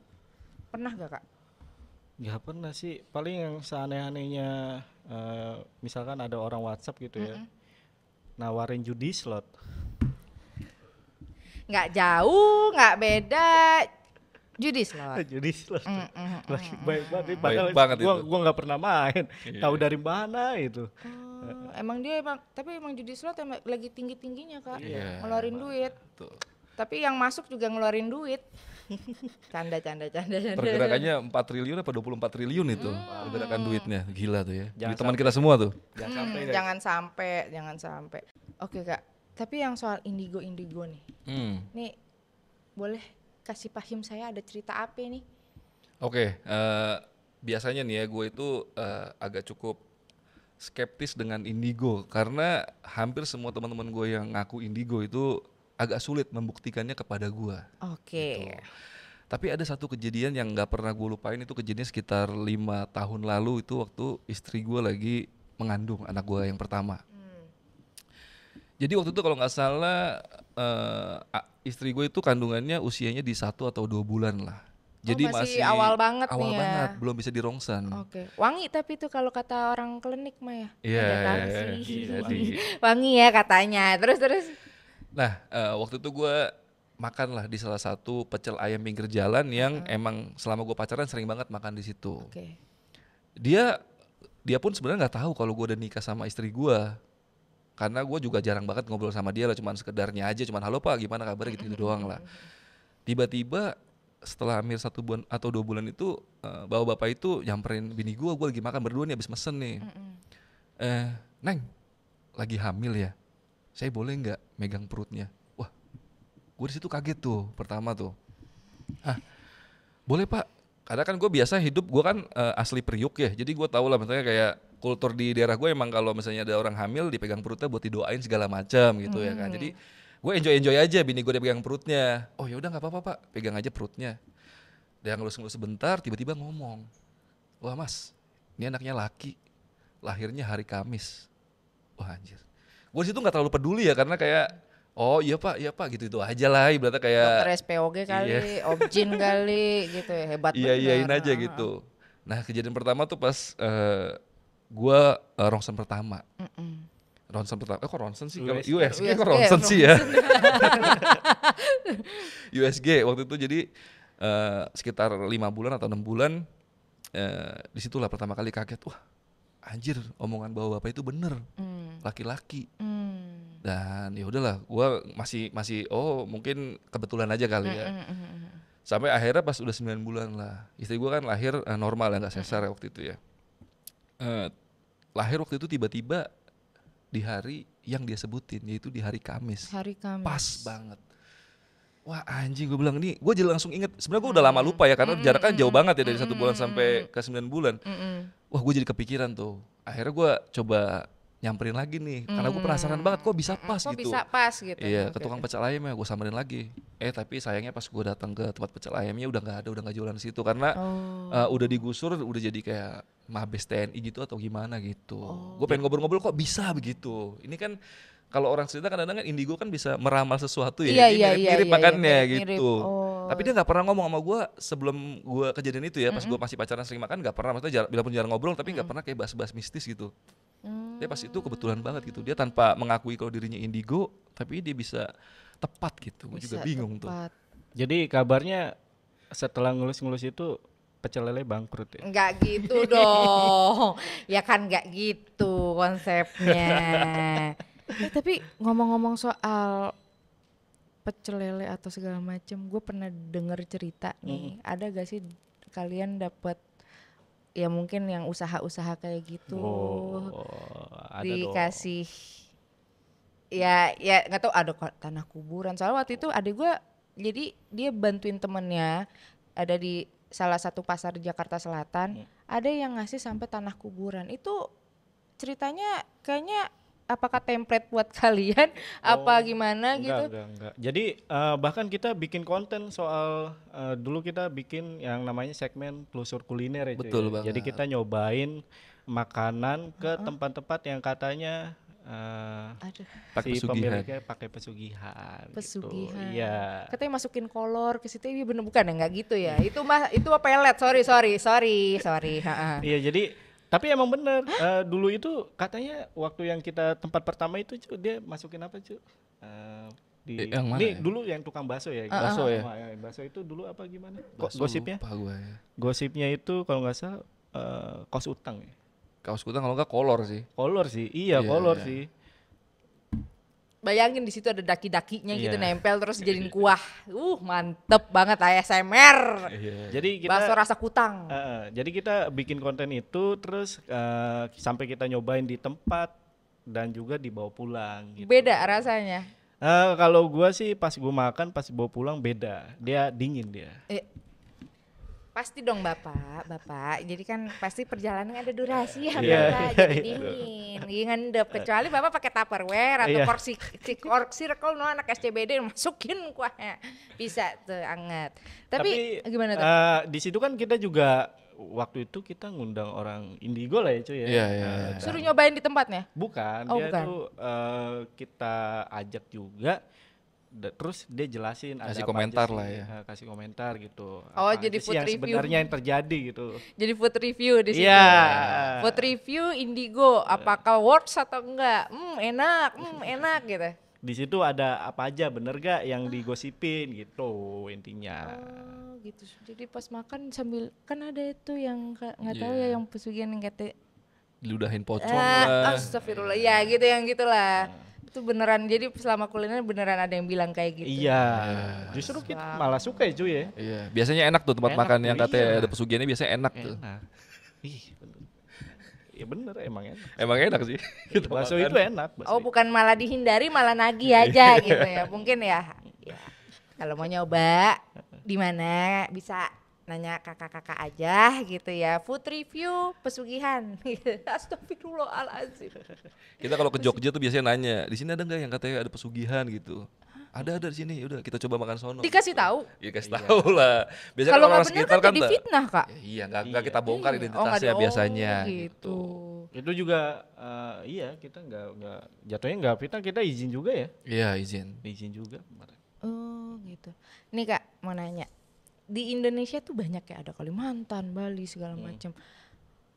Pernah gak kak? Gak ya, pernah sih. Paling yang seaneh-anehnya, uh, misalkan ada orang WhatsApp gitu mm -hmm. ya, nawarin judi slot. Gak jauh, gak beda. Judi slot. judi slot. Mm -hmm. Baik, mm, banget. Mm. Baik banget gua, itu. gua gak pernah main. Yeah. Tahu dari mana itu. Oh, emang dia emang, tapi emang judi slot emang lagi tinggi tingginya kak, yeah, ngeluarin duit. Tuh. Tapi yang masuk juga ngeluarin duit. canda canda canda canda pergerakannya 4 triliun apa 24 triliun itu hmm. pergerakan duitnya gila tuh ya jadi teman kita semua tuh jangan hmm, sampai jangan sampai jangan sampai oke kak tapi yang soal indigo indigo nih hmm. nih boleh kasih pahim saya ada cerita apa nih oke okay, uh, eh, biasanya nih ya gue itu uh, agak cukup skeptis dengan indigo karena hampir semua teman-teman gue yang ngaku indigo itu agak sulit membuktikannya kepada gue. Oke. Okay. Gitu. Tapi ada satu kejadian yang nggak pernah gue lupain itu kejadian sekitar lima tahun lalu itu waktu istri gue lagi mengandung anak gue yang pertama. Hmm. Jadi waktu itu kalau nggak salah uh, istri gue itu kandungannya usianya di satu atau dua bulan lah. Oh, Jadi oh, masih, masih awal banget awal nih ya. banget, belum bisa dirongsan. Oke. Okay. Wangi tapi itu kalau kata orang klinik mah ya. Iya. Yeah, yeah, yeah, wangi ya katanya. Terus terus. Nah, uh, waktu itu gue makan lah di salah satu pecel ayam pinggir jalan yang hmm. emang selama gue pacaran sering banget makan di situ. Okay. Dia dia pun sebenarnya nggak tahu kalau gue udah nikah sama istri gue karena gue juga jarang banget ngobrol sama dia lah cuman sekedarnya aja cuman halo pak gimana kabar gitu, -gitu doang lah tiba-tiba setelah hampir satu bulan atau dua bulan itu bawa eh, bapak itu nyamperin bini gue gue lagi makan berdua nih abis mesen nih eh neng lagi hamil ya saya boleh nggak megang perutnya wah gue disitu kaget tuh pertama tuh ah boleh pak karena kan gue biasa hidup gue kan uh, asli Priuk ya jadi gue tau lah misalnya kayak kultur di daerah gue emang kalau misalnya ada orang hamil dipegang perutnya buat didoain segala macam gitu hmm. ya kan hmm. jadi gue enjoy enjoy aja bini gue pegang perutnya oh yaudah nggak apa-apa pak pegang aja perutnya dia ngelus-ngelus sebentar tiba-tiba ngomong wah mas ini anaknya laki lahirnya hari Kamis wah anjir gue sih tuh nggak terlalu peduli ya karena kayak oh iya pak iya pak gitu itu aja lah ibaratnya kayak dokter SPOG iya. kali iya. objin kali gitu ya hebat iya iyain aja nah. gitu nah kejadian pertama tuh pas uh, eh, gue uh, ronsen pertama mm -mm. Ronsen pertama, eh kok ronsen sih? USG, USG, USG kok ronsen sih ya? USG waktu itu jadi uh, sekitar lima bulan atau enam bulan uh, eh, disitulah pertama kali kaget, wah anjir omongan bawa bapak itu bener. Mm Hmm. laki-laki mm. dan ya udahlah gue masih masih oh mungkin kebetulan aja kali ya mm, mm, sampai akhirnya pas udah 9 bulan lah istri gue kan lahir uh, normal ya nggak sesar ya waktu itu ya uh, lahir waktu itu tiba-tiba di hari yang dia sebutin yaitu di hari Kamis hari Kamis pas banget wah anjing gue bilang ini gue jadi langsung inget sebenarnya gue udah lama lupa ya karena mm, jaraknya jauh banget ya dari satu bulan sampai ke sembilan bulan wah gue jadi kepikiran tuh akhirnya gue coba nyamperin lagi nih hmm. karena gue penasaran banget kok bisa pas kok gitu. bisa pas gitu. Iya, okay. ke tukang pecel ayam ya gue samperin lagi. Eh tapi sayangnya pas gue datang ke tempat pecel ayamnya udah nggak ada, udah nggak jualan situ karena oh. uh, udah digusur, udah jadi kayak mabes TNI gitu atau gimana gitu. Oh. Gue pengen gitu. ngobrol-ngobrol kok bisa begitu. Ini kan kalau orang cerita kadang-kadang kan indigo kan bisa meramal sesuatu ya. Iya, iya, mirip, iya, mirip yeah, iya, makannya yeah. mirip, gitu. Oh. Tapi dia nggak pernah ngomong sama gue sebelum gue kejadian itu ya, pas mm -hmm. gue masih pacaran sering makan nggak pernah, maksudnya jarang, bila pun jarang ngobrol tapi nggak mm -hmm. pernah kayak bahas-bahas mistis gitu. Mm. Dia pas itu kebetulan banget gitu. Dia tanpa mengakui kalau dirinya indigo, tapi dia bisa tepat gitu. Gue juga bingung tepat. tuh. Jadi kabarnya setelah ngulus-ngulus itu pecel lele bangkrut ya? Enggak gitu dong. ya kan enggak gitu konsepnya eh, tapi ngomong-ngomong soal pecel lele atau segala macam, gue pernah dengar cerita nih. Hmm. Ada gak sih kalian dapat ya mungkin yang usaha-usaha kayak gitu oh, ada dikasih dong. ya ya nggak tahu ada tanah kuburan soal waktu itu ada gue jadi dia bantuin temennya ada di salah satu pasar di Jakarta Selatan hmm. ada yang ngasih sampai tanah kuburan itu ceritanya kayaknya apakah template buat kalian oh, apa gimana enggak, gitu? Enggak, enggak. Jadi uh, bahkan kita bikin konten soal uh, dulu kita bikin yang namanya segmen pelusur kuliner ya. Betul ya. banget. Jadi kita nyobain makanan ke tempat-tempat yang katanya Uh, pakai si pemiliknya pakai pesugihan. Gitu. Pesugihan. Gitu. Iya. Katanya masukin kolor ke situ ini iya bener bukan ya Enggak gitu ya? itu mah itu pelet. Sorry sorry sorry sorry. Iya jadi tapi emang bener uh, dulu itu katanya waktu yang kita tempat pertama itu cu, dia masukin apa cu? Uh, eh, di eh, yang mana nih ya? dulu yang tukang bakso ya ah, ah bakso ah, ya baso ah. bakso itu dulu apa gimana baso gosipnya gue ya. gosipnya itu kalau nggak salah uh, eh, kos utang ya kaos utang kalau nggak kolor sih kolor sih iya yeah, kolor yeah. sih bayangin di situ ada daki-dakinya yeah. gitu iya. nempel terus jadiin kuah. Uh, mantep banget ASMR. Yeah. Jadi kita bakso rasa kutang. jadi kita bikin konten itu terus uh, sampai kita nyobain di tempat dan juga dibawa pulang gitu. Beda rasanya. Uh, kalau gua sih pas gua makan pas bawa pulang beda. Dia dingin dia. Eh Pasti dong Bapak, Bapak. Jadi kan pasti perjalanan ada durasi ya iya. Bapak. jadi yeah, dingin, yeah. Eh. Kecuali Bapak pakai tupperware atau porsi iya. porsi rekol no anak SCBD masukin kuahnya. Bisa tuh anget. Tapi, Tapi gimana tuh? Uh, di situ kan kita juga waktu itu kita ngundang orang Indigo lah ya cuy ya. yeah, iya, yeah, Suruh nyobain di tempatnya? Bukan, oh, dia bukan. tuh uh, kita ajak juga terus dia jelasin kasih ada komentar sih, lah ya eh, kasih komentar gitu oh apa jadi food review sebenarnya yang terjadi gitu jadi food review di sini iya. yeah. food review indigo apakah works atau enggak hmm enak hmm enak gitu di situ ada apa aja bener gak yang digosipin gitu intinya oh, gitu jadi pas makan sambil kan ada itu yang nggak tahu yeah. ya iya. yang pesugihan yang kata diludahin pocong uh, lah astagfirullah ya gitu yang gitulah ah itu beneran jadi selama kuliner beneran ada yang bilang kayak gitu. Iya. Nah, Justru kita wow. malah suka ya cuy ya. Iya. Biasanya enak tuh tempat enak, makan yang katanya iya. ada pesugiannya biasanya enak, enak. tuh. iya bener. emang enak. Emang enak sih. Ya, bakso itu enak. Baso oh bukan malah dihindari malah nagih iya. aja gitu ya mungkin ya. ya. Kalau mau nyoba di mana bisa nanya kakak-kakak aja gitu ya food review pesugihan gitu. astagfirullahaladzim kita kalau ke Jogja tuh biasanya nanya di sini ada nggak yang katanya ada pesugihan gitu ada ada di sini udah kita coba makan sono dikasih tahu ya kasih iya. tahu lah biasanya kalau nggak sekitar kan, kan jadi fitnah kak ya, iya nggak iya. kita bongkar iya. identitasnya oh, biasanya gitu. gitu itu juga uh, iya kita nggak nggak jatuhnya nggak fitnah kita izin juga ya iya izin izin juga oh gitu nih kak mau nanya di Indonesia tuh banyak ya ada Kalimantan, Bali segala iya. macam. Hmm.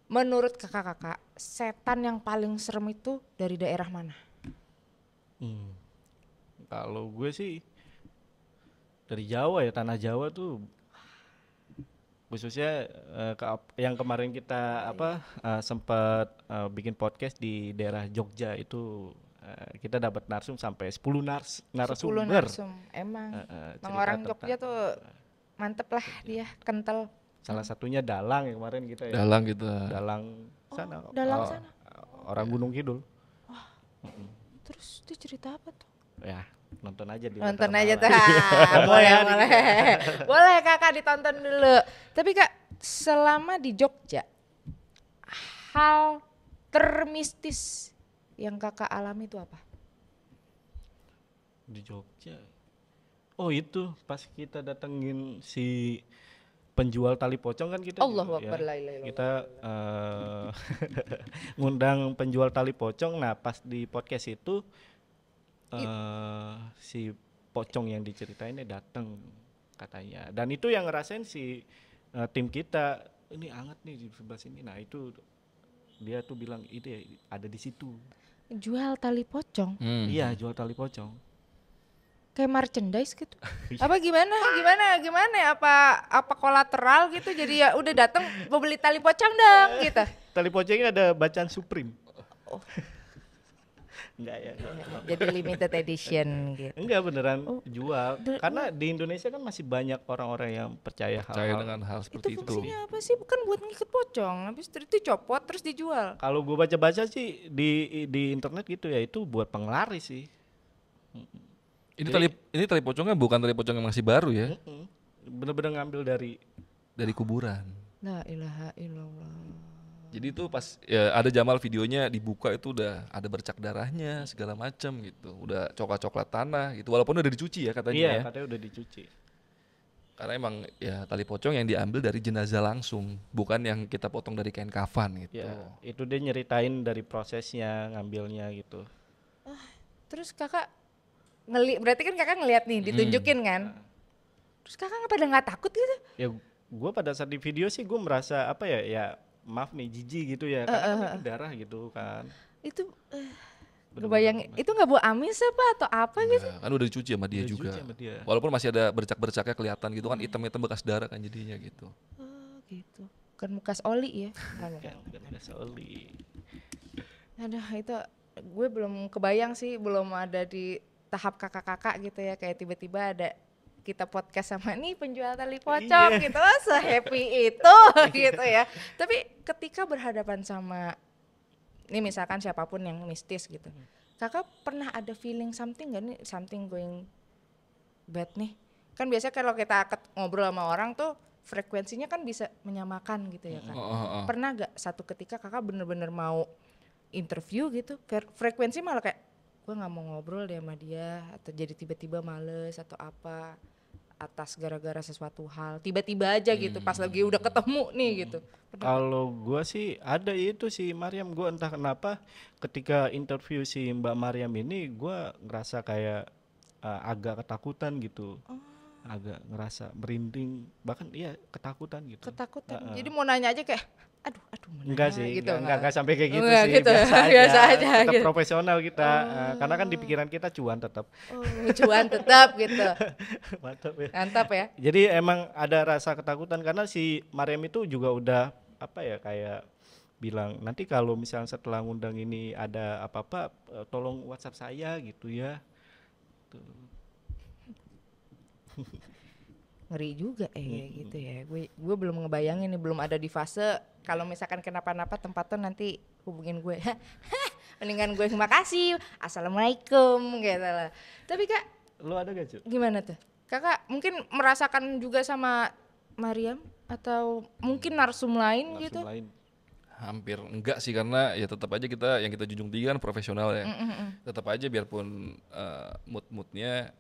Menurut kakak-kakak, setan yang paling serem itu dari daerah mana? Hmm. Kalau gue sih dari Jawa ya tanah Jawa tuh khususnya uh, ke, yang kemarin kita iya. apa uh, eh, sempat uh, eh, bikin podcast di daerah Jogja itu uh, kita dapat narsum sampai 10 nars narasumber. 10 narsum. Emang. Uh, uh, orang Jogja tuh mantep lah iya. dia kental salah satunya dalang yang kemarin kita ya dalang kita dalang oh, sana dalang oh, sana orang iya. Gunung Kidul wah terus dia cerita apa tuh ya nonton aja di nonton aja tuh ah, boleh boleh boleh kakak ditonton dulu tapi kak selama di Jogja hal termistis yang kakak alami itu apa di Jogja oh itu pas kita datengin si penjual tali pocong kan kita Allah juga, gitu, ya, kita uh, ngundang penjual tali pocong nah pas di podcast itu uh, si pocong yang diceritainnya datang katanya dan itu yang ngerasain si uh, tim kita ini anget nih di sebelah sini nah itu dia tuh bilang itu ya ada di situ jual tali pocong hmm. iya hmm. jual tali pocong kayak merchandise gitu. Iya. apa gimana? Gimana? Gimana ya? Apa apa kolateral gitu? Jadi ya udah datang mau beli tali pocong dong gitu. tali pocongnya ada bacaan Supreme. Oh. Enggak ya. Iya, iya. Jadi limited edition gitu. Enggak beneran oh. jual. Karena oh. di Indonesia kan masih banyak orang-orang yang percaya hal, hal dengan hal seperti itu. Itu fungsinya apa sih? Bukan buat ngikut pocong, habis itu copot terus dijual. Kalau gue baca-baca sih di di internet gitu ya itu buat penglaris sih. Ini tali ini tali pocongnya bukan tali pocong yang masih baru ya. Bener-bener ngambil dari dari kuburan. La ilaha illallah. Jadi itu pas ya, ada Jamal videonya dibuka itu udah ada bercak darahnya segala macam gitu. Udah coklat-coklat tanah gitu walaupun udah dicuci ya katanya iya, ya. Iya, katanya udah dicuci. Karena emang ya tali pocong yang diambil dari jenazah langsung, bukan yang kita potong dari kain kafan gitu. Ya, itu dia nyeritain dari prosesnya ngambilnya gitu. Ah, terus kakak ngeli berarti kan kakak ngeliat nih hmm. ditunjukin hmm. kan nah. terus kakak pada nggak takut gitu ya gue pada saat di video sih gue merasa apa ya ya maaf nih jijik gitu ya uh, uh, uh, darah gitu kan itu uh, Kebayang itu nggak buat amis apa atau apa nah, gitu? Kan udah dicuci sama dia udah juga. Sama dia. Walaupun masih ada bercak-bercaknya kelihatan gitu kan hmm. item item bekas darah kan jadinya gitu. Oh gitu. Bukan bekas oli ya? bukan bekas oli. Aduh itu gue belum kebayang sih belum ada di tahap kakak-kakak gitu ya kayak tiba-tiba ada kita podcast sama nih penjual tali iya. pocong iya. gitu loh sehappy itu gitu ya tapi ketika berhadapan sama ini misalkan siapapun yang mistis gitu hmm. kakak pernah ada feeling something gak nih something going bad nih kan biasanya kalau kita ngobrol sama orang tuh frekuensinya kan bisa menyamakan gitu ya kan oh, oh, oh. pernah gak satu ketika kakak bener-bener mau interview gitu frekuensi malah kayak gue nggak mau ngobrol deh sama dia atau jadi tiba-tiba males atau apa atas gara-gara sesuatu hal tiba-tiba aja hmm. gitu pas hmm. lagi udah ketemu nih hmm. gitu kalau gue sih ada itu si Mariam gue entah kenapa ketika interview si Mbak Mariam ini gue ngerasa kayak uh, agak ketakutan gitu oh. agak ngerasa merinding bahkan iya ketakutan gitu ketakutan jadi mau nanya aja kayak aduh aduh mana enggak sih gitu, enggak, enggak enggak sampai kayak gitu enggak, sih gitu. biasa aja, biasa aja tetap gitu. profesional kita eh, oh. uh, karena kan di pikiran kita cuan tetap oh, cuan tetap gitu mantap ya mantap ya jadi emang ada rasa ketakutan karena si Mariam itu juga udah apa ya kayak bilang nanti kalau misalnya setelah ngundang ini ada apa-apa eh, tolong WhatsApp saya gitu ya. Tuh. ngeri juga eh hmm. gitu ya gue gue belum ngebayangin nih belum ada di fase kalau misalkan kenapa-napa tempat tuh nanti hubungin gue mendingan gue terima kasih assalamualaikum gitu lah tapi kak lu ada gak cuy gimana tuh kakak mungkin merasakan juga sama Mariam atau mungkin narsum lain narsum gitu lain hampir enggak sih karena ya tetap aja kita yang kita junjung tinggi kan profesional ya mm -mm. tetap aja biarpun uh, eh, mood moodnya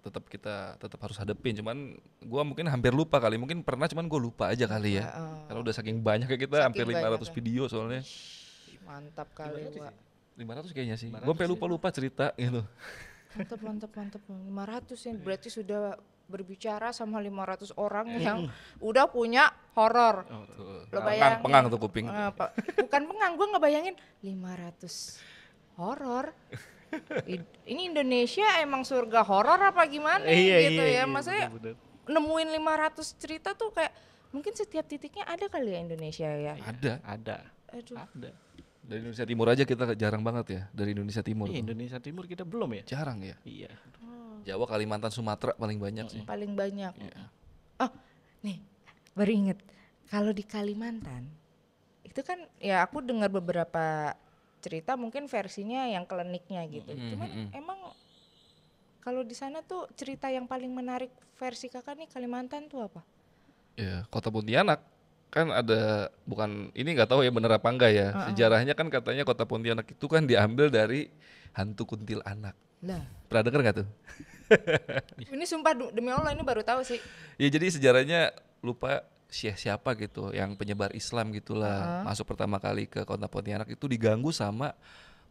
tetap kita tetap harus hadepin cuman gua mungkin hampir lupa kali mungkin pernah cuman gue lupa aja kali ya uh, kalau udah saking banyak kayak kita hampir 500 kan. Ya. video soalnya mantap kali lima 500 kayaknya sih gue sampai ya? lupa-lupa cerita gitu mantap mantap mantap 500 yang berarti sudah berbicara sama 500 orang eh. yang udah punya horor. Oh, Lo pengang, pengang tuh kuping. Uh, bukan pengang, gue ngebayangin 500 horor ini Indonesia emang surga horor apa gimana ya iya, gitu iya, ya. Iya, Maksudnya bener -bener. nemuin 500 cerita tuh kayak mungkin setiap titiknya ada kali ya Indonesia ya. Ada, ada. Aduh. Ada. Dari Indonesia Timur aja kita jarang banget ya. Dari Indonesia Timur. Iya, tuh. Indonesia Timur kita belum ya? Jarang ya? Iya. Oh. Jawa, Kalimantan, Sumatera paling banyak oh, sih. Iya. Paling banyak. Yeah. Oh, nih baru inget. Kalau di Kalimantan itu kan ya aku dengar beberapa cerita mungkin versinya yang kliniknya gitu. Mm-hmm. Cuman emang kalau di sana tuh cerita yang paling menarik versi kakak nih Kalimantan tuh apa? Ya kota Pontianak kan ada bukan ini nggak tahu ya bener apa enggak ya uh-uh. sejarahnya kan katanya kota Pontianak itu kan diambil dari hantu kuntil anak. Nah. Pernah denger nggak tuh? ini sumpah demi Allah ini baru tahu sih. Ya jadi sejarahnya lupa Syekh siapa gitu yang penyebar Islam gitulah uh -huh. masuk pertama kali ke kota Pontianak itu diganggu sama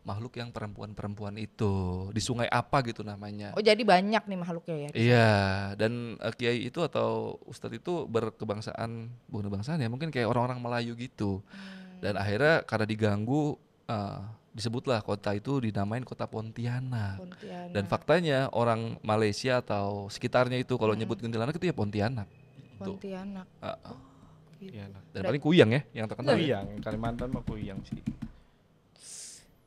makhluk yang perempuan-perempuan itu di sungai apa gitu namanya. Oh jadi banyak nih makhluknya ya? Iya dan uh, kiai itu atau ustadz itu berkebangsaan bukan kebangsaan ya mungkin kayak orang-orang Melayu gitu hmm. dan akhirnya karena diganggu uh, disebutlah kota itu dinamain kota Pontianak. Pontianak dan faktanya orang Malaysia atau sekitarnya itu kalau hmm. nyebut Pontianak itu ya Pontianak. Pontianak. Uh, Oh, gitu. Pontianak. Dan berarti, paling Kuyang ya yang terkenal. Iya. Ya? Kuyang, ya? Kalimantan mah Kuyang sih.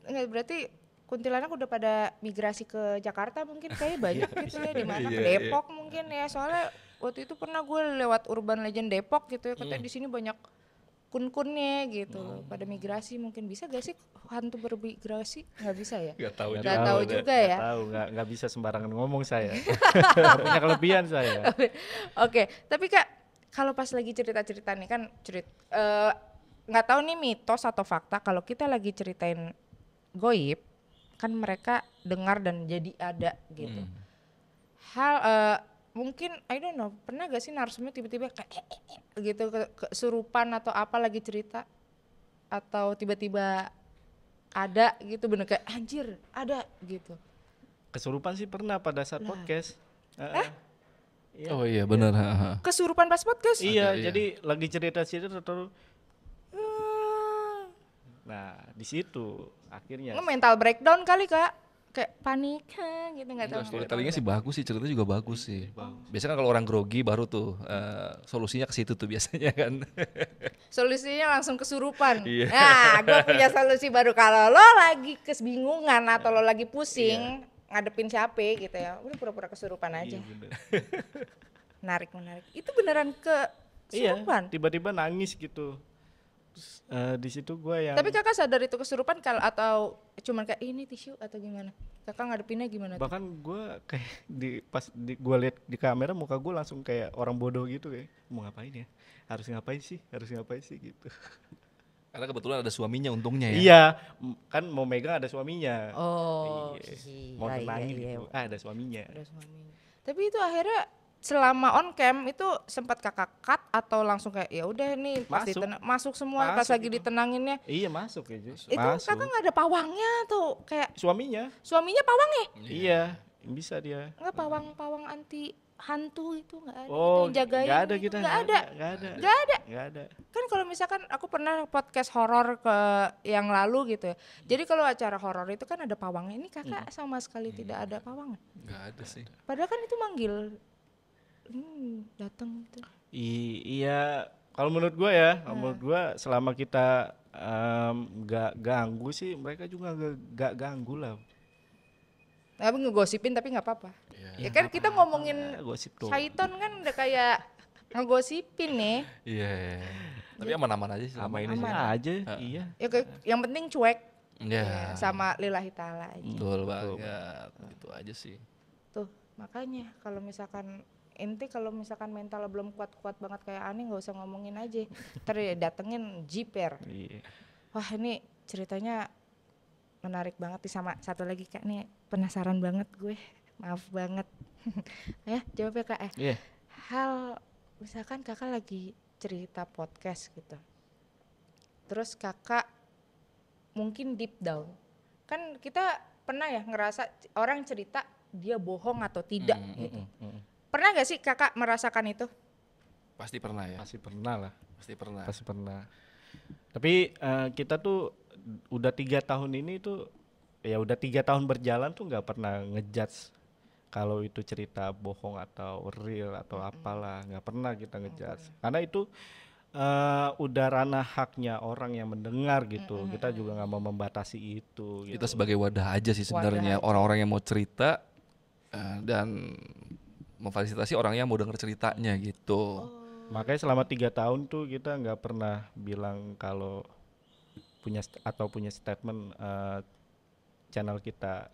Enggak berarti kuntilanak udah pada migrasi ke Jakarta mungkin kayak iya, banyak gitu ya iya, di mana ke Depok mungkin ya soalnya waktu itu pernah gue lewat urban legend Depok gitu ya katanya hmm. di sini banyak kun-kunnya gitu hmm. pada migrasi mungkin bisa gak sih hantu bermigrasi nggak bisa ya nggak tahu nggak tahu juga, juga ya nggak tahu nggak nggak bisa sembarangan ngomong saya punya kelebihan saya oke okay. tapi kak kalau pas lagi cerita-cerita nih kan cerit eh, nggak uh, tahu nih mitos atau fakta kalau kita lagi ceritain goib kan mereka dengar dan jadi ada gitu hmm. hal uh, mungkin I don't know pernah gak sih narsumnya tiba-tiba kayak eh, eh, eh, gitu ke, atau apa lagi cerita atau tiba-tiba ada gitu bener kayak anjir ada gitu kesurupan sih pernah pada saat nah. podcast uh, eh? Iya, oh iya benar iya. kesurupan pas podcast iya, iya jadi lagi cerita cerita terus ah. nah di situ akhirnya mental breakdown kali kak kayak panik gitu nggak tahu. Storytellingnya sih bagus sih ceritanya juga bagus sih. Iya, biasanya kan kalau orang grogi baru tuh uh, solusinya ke situ tuh biasanya kan. solusinya langsung kesurupan. Iya. Nah, gue punya solusi baru kalau lo lagi kesbingungan atau lo lagi pusing yeah. ngadepin siapa gitu ya, udah pura-pura kesurupan iya, aja. Iya, menarik Itu beneran ke Iya, tiba-tiba nangis gitu uh, di situ gue yang tapi kakak sadar itu kesurupan kalau atau cuman kayak ini tisu atau gimana kakak ngadepinnya gimana bahkan gue kayak di pas di gue lihat di kamera muka gue langsung kayak orang bodoh gitu kayak mau ngapain ya harus ngapain sih harus ngapain sih gitu karena kebetulan ada suaminya untungnya ya iya kan mau megang ada suaminya oh iya. iya mau iya, tenangin iya, gitu. iya. ah ada suaminya ada suaminya tapi itu akhirnya selama on cam itu sempat kakak cut atau langsung kayak ya udah nih pas masuk. masuk semua masuk pas lagi itu. ditenanginnya iya masuk ya Jus. itu masuk. kakak nggak ada pawangnya tuh kayak suaminya suaminya pawang ya iya, iya bisa dia nggak pawang pawang anti hantu itu nggak ada oh, yang jagain nggak ada gitu, kita nggak ada nggak ada nggak ada. Gak ada kan kalau misalkan aku pernah podcast horor ke yang lalu gitu ya hmm. jadi kalau acara horor itu kan ada pawangnya ini kakak hmm. sama sekali hmm. tidak iya. ada pawang ya? nggak ada sih padahal kan itu manggil hmm, datang gitu iya kalau menurut gue ya nah. menurut gue selama kita um, gak ganggu sih mereka juga gak, gak ganggu lah tapi ngegosipin tapi nggak apa-apa ya, ya kan kita apa iya, ngomongin Saiton kan udah kayak ngegosipin nih iya yeah, iya. tapi aman-aman aja sih selama ini aman aja uh. iya ya, kayak yang penting cuek yeah. Ya, sama lillahi ta'ala aja betul banget betul. gitu aja sih tuh makanya kalau misalkan Inti kalau misalkan mental belum kuat-kuat banget kayak Ani nggak usah ngomongin aja ntar datengin jiper yeah. wah ini ceritanya menarik banget sih sama satu lagi kak nih penasaran banget gue maaf banget ya jawab ya kak eh ya. yeah. hal misalkan kakak lagi cerita podcast gitu terus kakak mungkin deep down kan kita pernah ya ngerasa orang cerita dia bohong atau tidak mm, gitu mm, mm, Pernah gak sih kakak merasakan itu? Pasti pernah ya. Pasti pernah lah. Pasti pernah. Pasti pernah. Tapi uh, kita tuh udah tiga tahun ini tuh ya udah tiga tahun berjalan tuh nggak pernah ngejudge kalau itu cerita bohong atau real atau apalah nggak pernah kita ngejudge okay. karena itu uh, udah ranah haknya orang yang mendengar gitu. Mm -hmm. Kita juga nggak mau membatasi itu. Gitu. Kita sebagai wadah aja sih sebenarnya orang-orang yang mau cerita uh, dan memfasilitasi orang yang mau denger ceritanya gitu. Oh. Makanya selama tiga tahun tuh kita nggak pernah bilang kalau punya atau punya statement uh, channel kita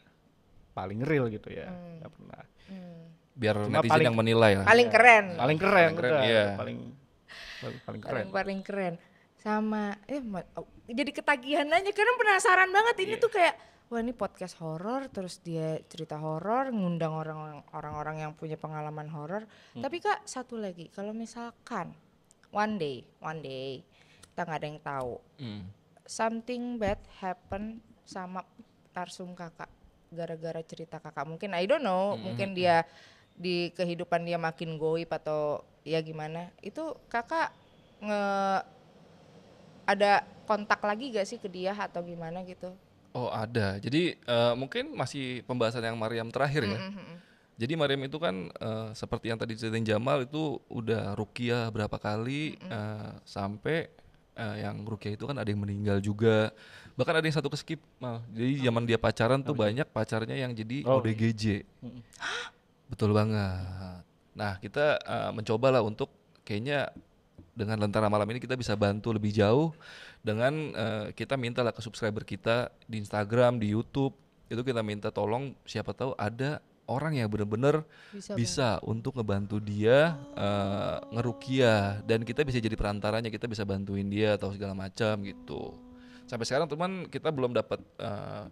paling real gitu ya, hmm. nggak Gak pernah. Hmm. Biar Cuma netizen paling, yang menilai lah. Paling iya. keren. Paling keren, paling keren, iya. paling, paling paling keren. Paling, paling keren. Sama, eh, oh, jadi ketagihan aja karena penasaran banget ini yeah. tuh kayak wah ini podcast horor terus dia cerita horor ngundang orang orang-orang yang punya pengalaman horor hmm. tapi kak satu lagi kalau misalkan one day one day kita nggak ada yang tahu hmm. something bad happen sama tarsum kakak gara-gara cerita kakak mungkin I don't know hmm. mungkin hmm, dia hmm. di kehidupan dia makin goib atau ya gimana itu kakak nge ada kontak lagi gak sih ke dia atau gimana gitu Oh ada. Jadi uh, mungkin masih pembahasan yang Mariam terakhir ya. Mm -hmm. Jadi Mariam itu kan uh, seperti yang tadi ceritain Jamal itu udah rukia berapa kali mm -hmm. uh, sampai uh, yang rukia itu kan ada yang meninggal juga. Bahkan ada yang satu keskip mal. Jadi oh. zaman dia pacaran tuh oh, banyak pacarnya yang jadi oh, ODGJ. Mm, mm Betul banget. Nah kita uh, mencoba lah untuk kayaknya dengan Lentera Malam ini kita bisa bantu lebih jauh dengan uh, kita minta lah ke subscriber kita di Instagram, di YouTube itu kita minta tolong siapa tahu ada orang yang benar-benar bisa, bisa untuk ngebantu dia oh. uh, ngerukia dan kita bisa jadi perantaranya kita bisa bantuin dia atau segala macam gitu sampai sekarang teman kita belum dapat uh,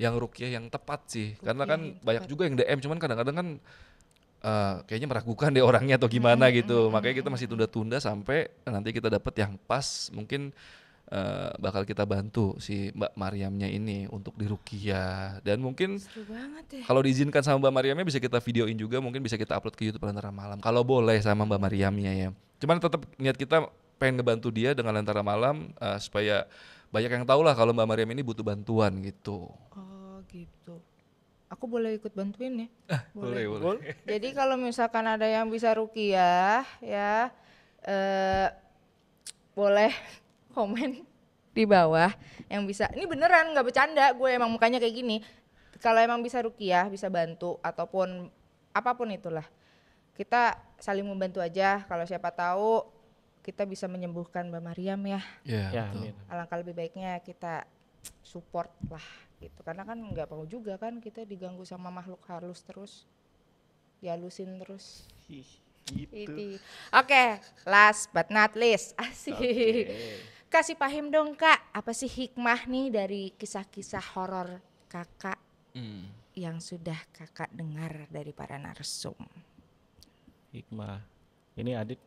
yang rukia yang tepat sih rukia karena kan banyak tepat. juga yang DM cuman kadang-kadang kan Eh, kayaknya meragukan deh orangnya atau gimana hmm. gitu. Mm-hmm, Makanya kita mm-hmm. masih tunda-tunda sampai nanti kita dapat yang pas mungkin Uh, bakal kita bantu si Mbak Mariamnya ini untuk di Rukia dan mungkin ya. kalau diizinkan sama Mbak Mariamnya bisa kita videoin juga mungkin bisa kita upload ke YouTube Lentera Malam kalau boleh sama Mbak Mariamnya ya cuman tetap niat kita pengen ngebantu dia dengan Lentera Malam uh, supaya banyak yang tahu lah kalau Mbak Mariam ini butuh bantuan gitu oh gitu Aku boleh ikut bantuin ya? Ah, boleh. boleh, boleh. Jadi kalau misalkan ada yang bisa rukiah ya eh boleh komen di bawah yang bisa. Ini beneran nggak bercanda, gue emang mukanya kayak gini. Kalau emang bisa rukiah, bisa bantu ataupun apapun itulah. Kita saling membantu aja kalau siapa tahu kita bisa menyembuhkan Mbak Mariam ya. Iya. Yeah, ya, ya alangkah lebih baiknya kita support lah gitu karena kan nggak mau juga kan kita diganggu sama makhluk halus terus dihalusin terus gitu. oke okay, last but not least asik okay. kasih pahim dong kak apa sih hikmah nih dari kisah-kisah horor kakak hmm. yang sudah kakak dengar dari para narsum hikmah ini adit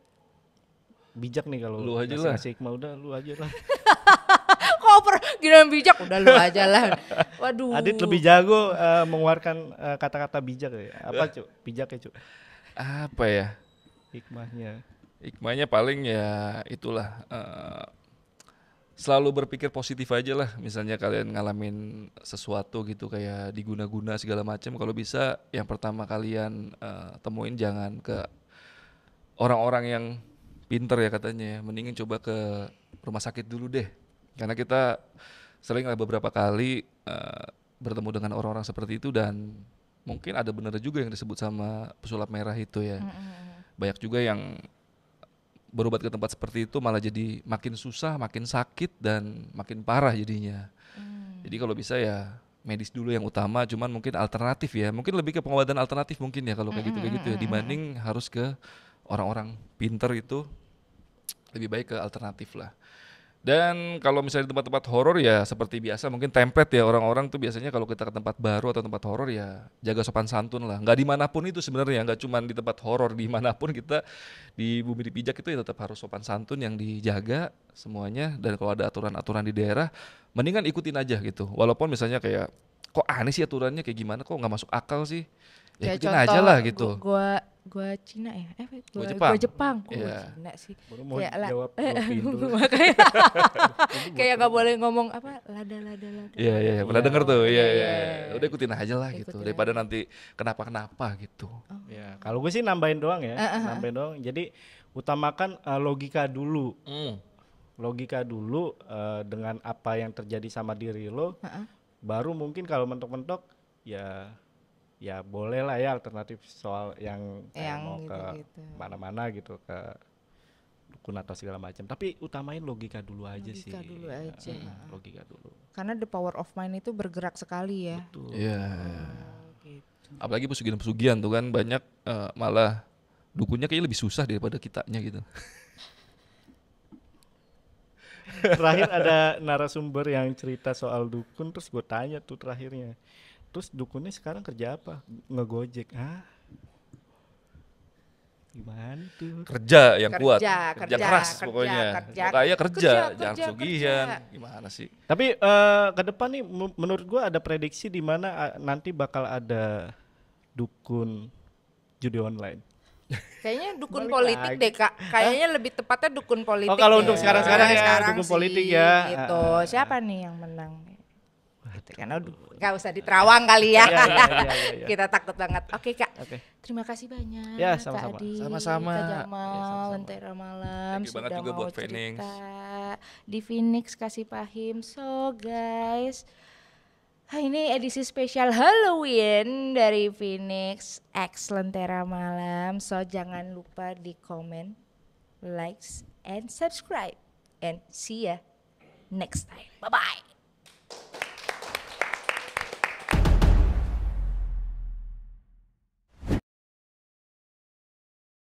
bijak nih kalau lu aja lah hikmah udah lu aja lah giliran bijak udah lu aja lah. Waduh. Adit lebih jago uh, mengeluarkan kata eh, kata-kata bijak ya. Apa iya. cu? Bijak ya cu? Apa ya? Hikmahnya. Hikmahnya paling ya itulah. Uh, selalu berpikir positif aja lah. Misalnya kalian ngalamin sesuatu gitu kayak diguna-guna segala macam, kalau bisa yang pertama kalian uh, temuin jangan ke orang-orang yang pinter ya katanya mendingan ya. Mendingin coba ke rumah sakit dulu deh karena kita sering beberapa kali uh, bertemu dengan orang-orang seperti itu dan mungkin ada benar juga yang disebut sama pesulap merah itu ya mm-hmm. banyak juga yang berobat ke tempat seperti itu malah jadi makin susah makin sakit dan makin parah jadinya mm. jadi kalau bisa ya medis dulu yang utama cuman mungkin alternatif ya mungkin lebih ke pengobatan alternatif mungkin ya kalau kayak gitu kayak gitu ya dibanding harus ke orang-orang pinter itu lebih baik ke alternatif lah dan kalau misalnya di tempat-tempat horor ya seperti biasa mungkin template ya orang-orang tuh biasanya kalau kita ke tempat baru atau tempat horor ya jaga sopan santun lah. Gak dimanapun itu sebenarnya, gak cuma di tempat horor, dimanapun kita di bumi dipijak itu ya tetap harus sopan santun yang dijaga semuanya. Dan kalau ada aturan-aturan di daerah, mendingan ikutin aja gitu. Walaupun misalnya kayak kok aneh sih aturannya kayak gimana, kok nggak masuk akal sih. Ya, ya ikutin contoh, aja lah gitu. Gua, gua gua Cina ya eh gua, gua Jepang, gua Jepang. Kok yeah. Cina sih baru mau kayak la- jawab makanya kayak nggak boleh ngomong apa lada lada lada iya iya, iya. pernah iya. denger tuh iya, iya iya udah ikutin aja lah gitu. ikutin gitu aja. daripada nanti kenapa kenapa gitu oh. ya kalau gue sih nambahin doang ya uh-huh. nambahin doang jadi utamakan uh, logika dulu mm. logika dulu uh, dengan apa yang terjadi sama diri lo uh-huh. baru mungkin kalau mentok-mentok ya ya boleh lah ya alternatif soal yang, yang mau gitu, ke gitu. mana-mana gitu ke dukun atau segala macam tapi utamain logika dulu aja sih logika dulu iya, aja hmm, logika dulu karena the power of mind itu bergerak sekali ya betul ya yeah. oh, gitu. apalagi pesugihan-pesugihan tuh kan banyak uh, malah dukunnya kayak lebih susah daripada kitanya gitu terakhir ada narasumber yang cerita soal dukun terus gue tanya tuh terakhirnya Terus dukunnya sekarang kerja apa? Ngegojek. Ah. Gimana tuh? Kerja yang kerja, kuat. Kerja, kerja keras kerja, pokoknya. Kerja, ya, kerja, kerja jangan sugihan. Gimana sih? Tapi uh, ke depan nih menurut gua ada prediksi di mana eh, nanti bakal ada dukun judi online. Kayaknya dukun Balik politik lagi. deh kak. Kayaknya lebih tepatnya dukun oh, politik. Oh kalau ya. untuk sekarang-sekarang ya, sekarang dukun sih, politik ya. Gitu. Ah, ah, ah, Siapa nih yang menang? gitu kan. gak usah diterawang kali ya. ya, ya, ya, ya. Kita takut banget. Oke, okay, Kak. Okay. Terima kasih banyak ya, sama -sama. Kak Adi. Sama-sama. Kak iya, Jamal, ya, sama -sama. Lentera Malam. Thank you banget juga buat Phoenix. Di Phoenix kasih pahim. So, guys. Ini edisi spesial Halloween dari Phoenix X Lentera Malam. So, jangan lupa di komen, likes, and subscribe. And see ya next time. Bye-bye.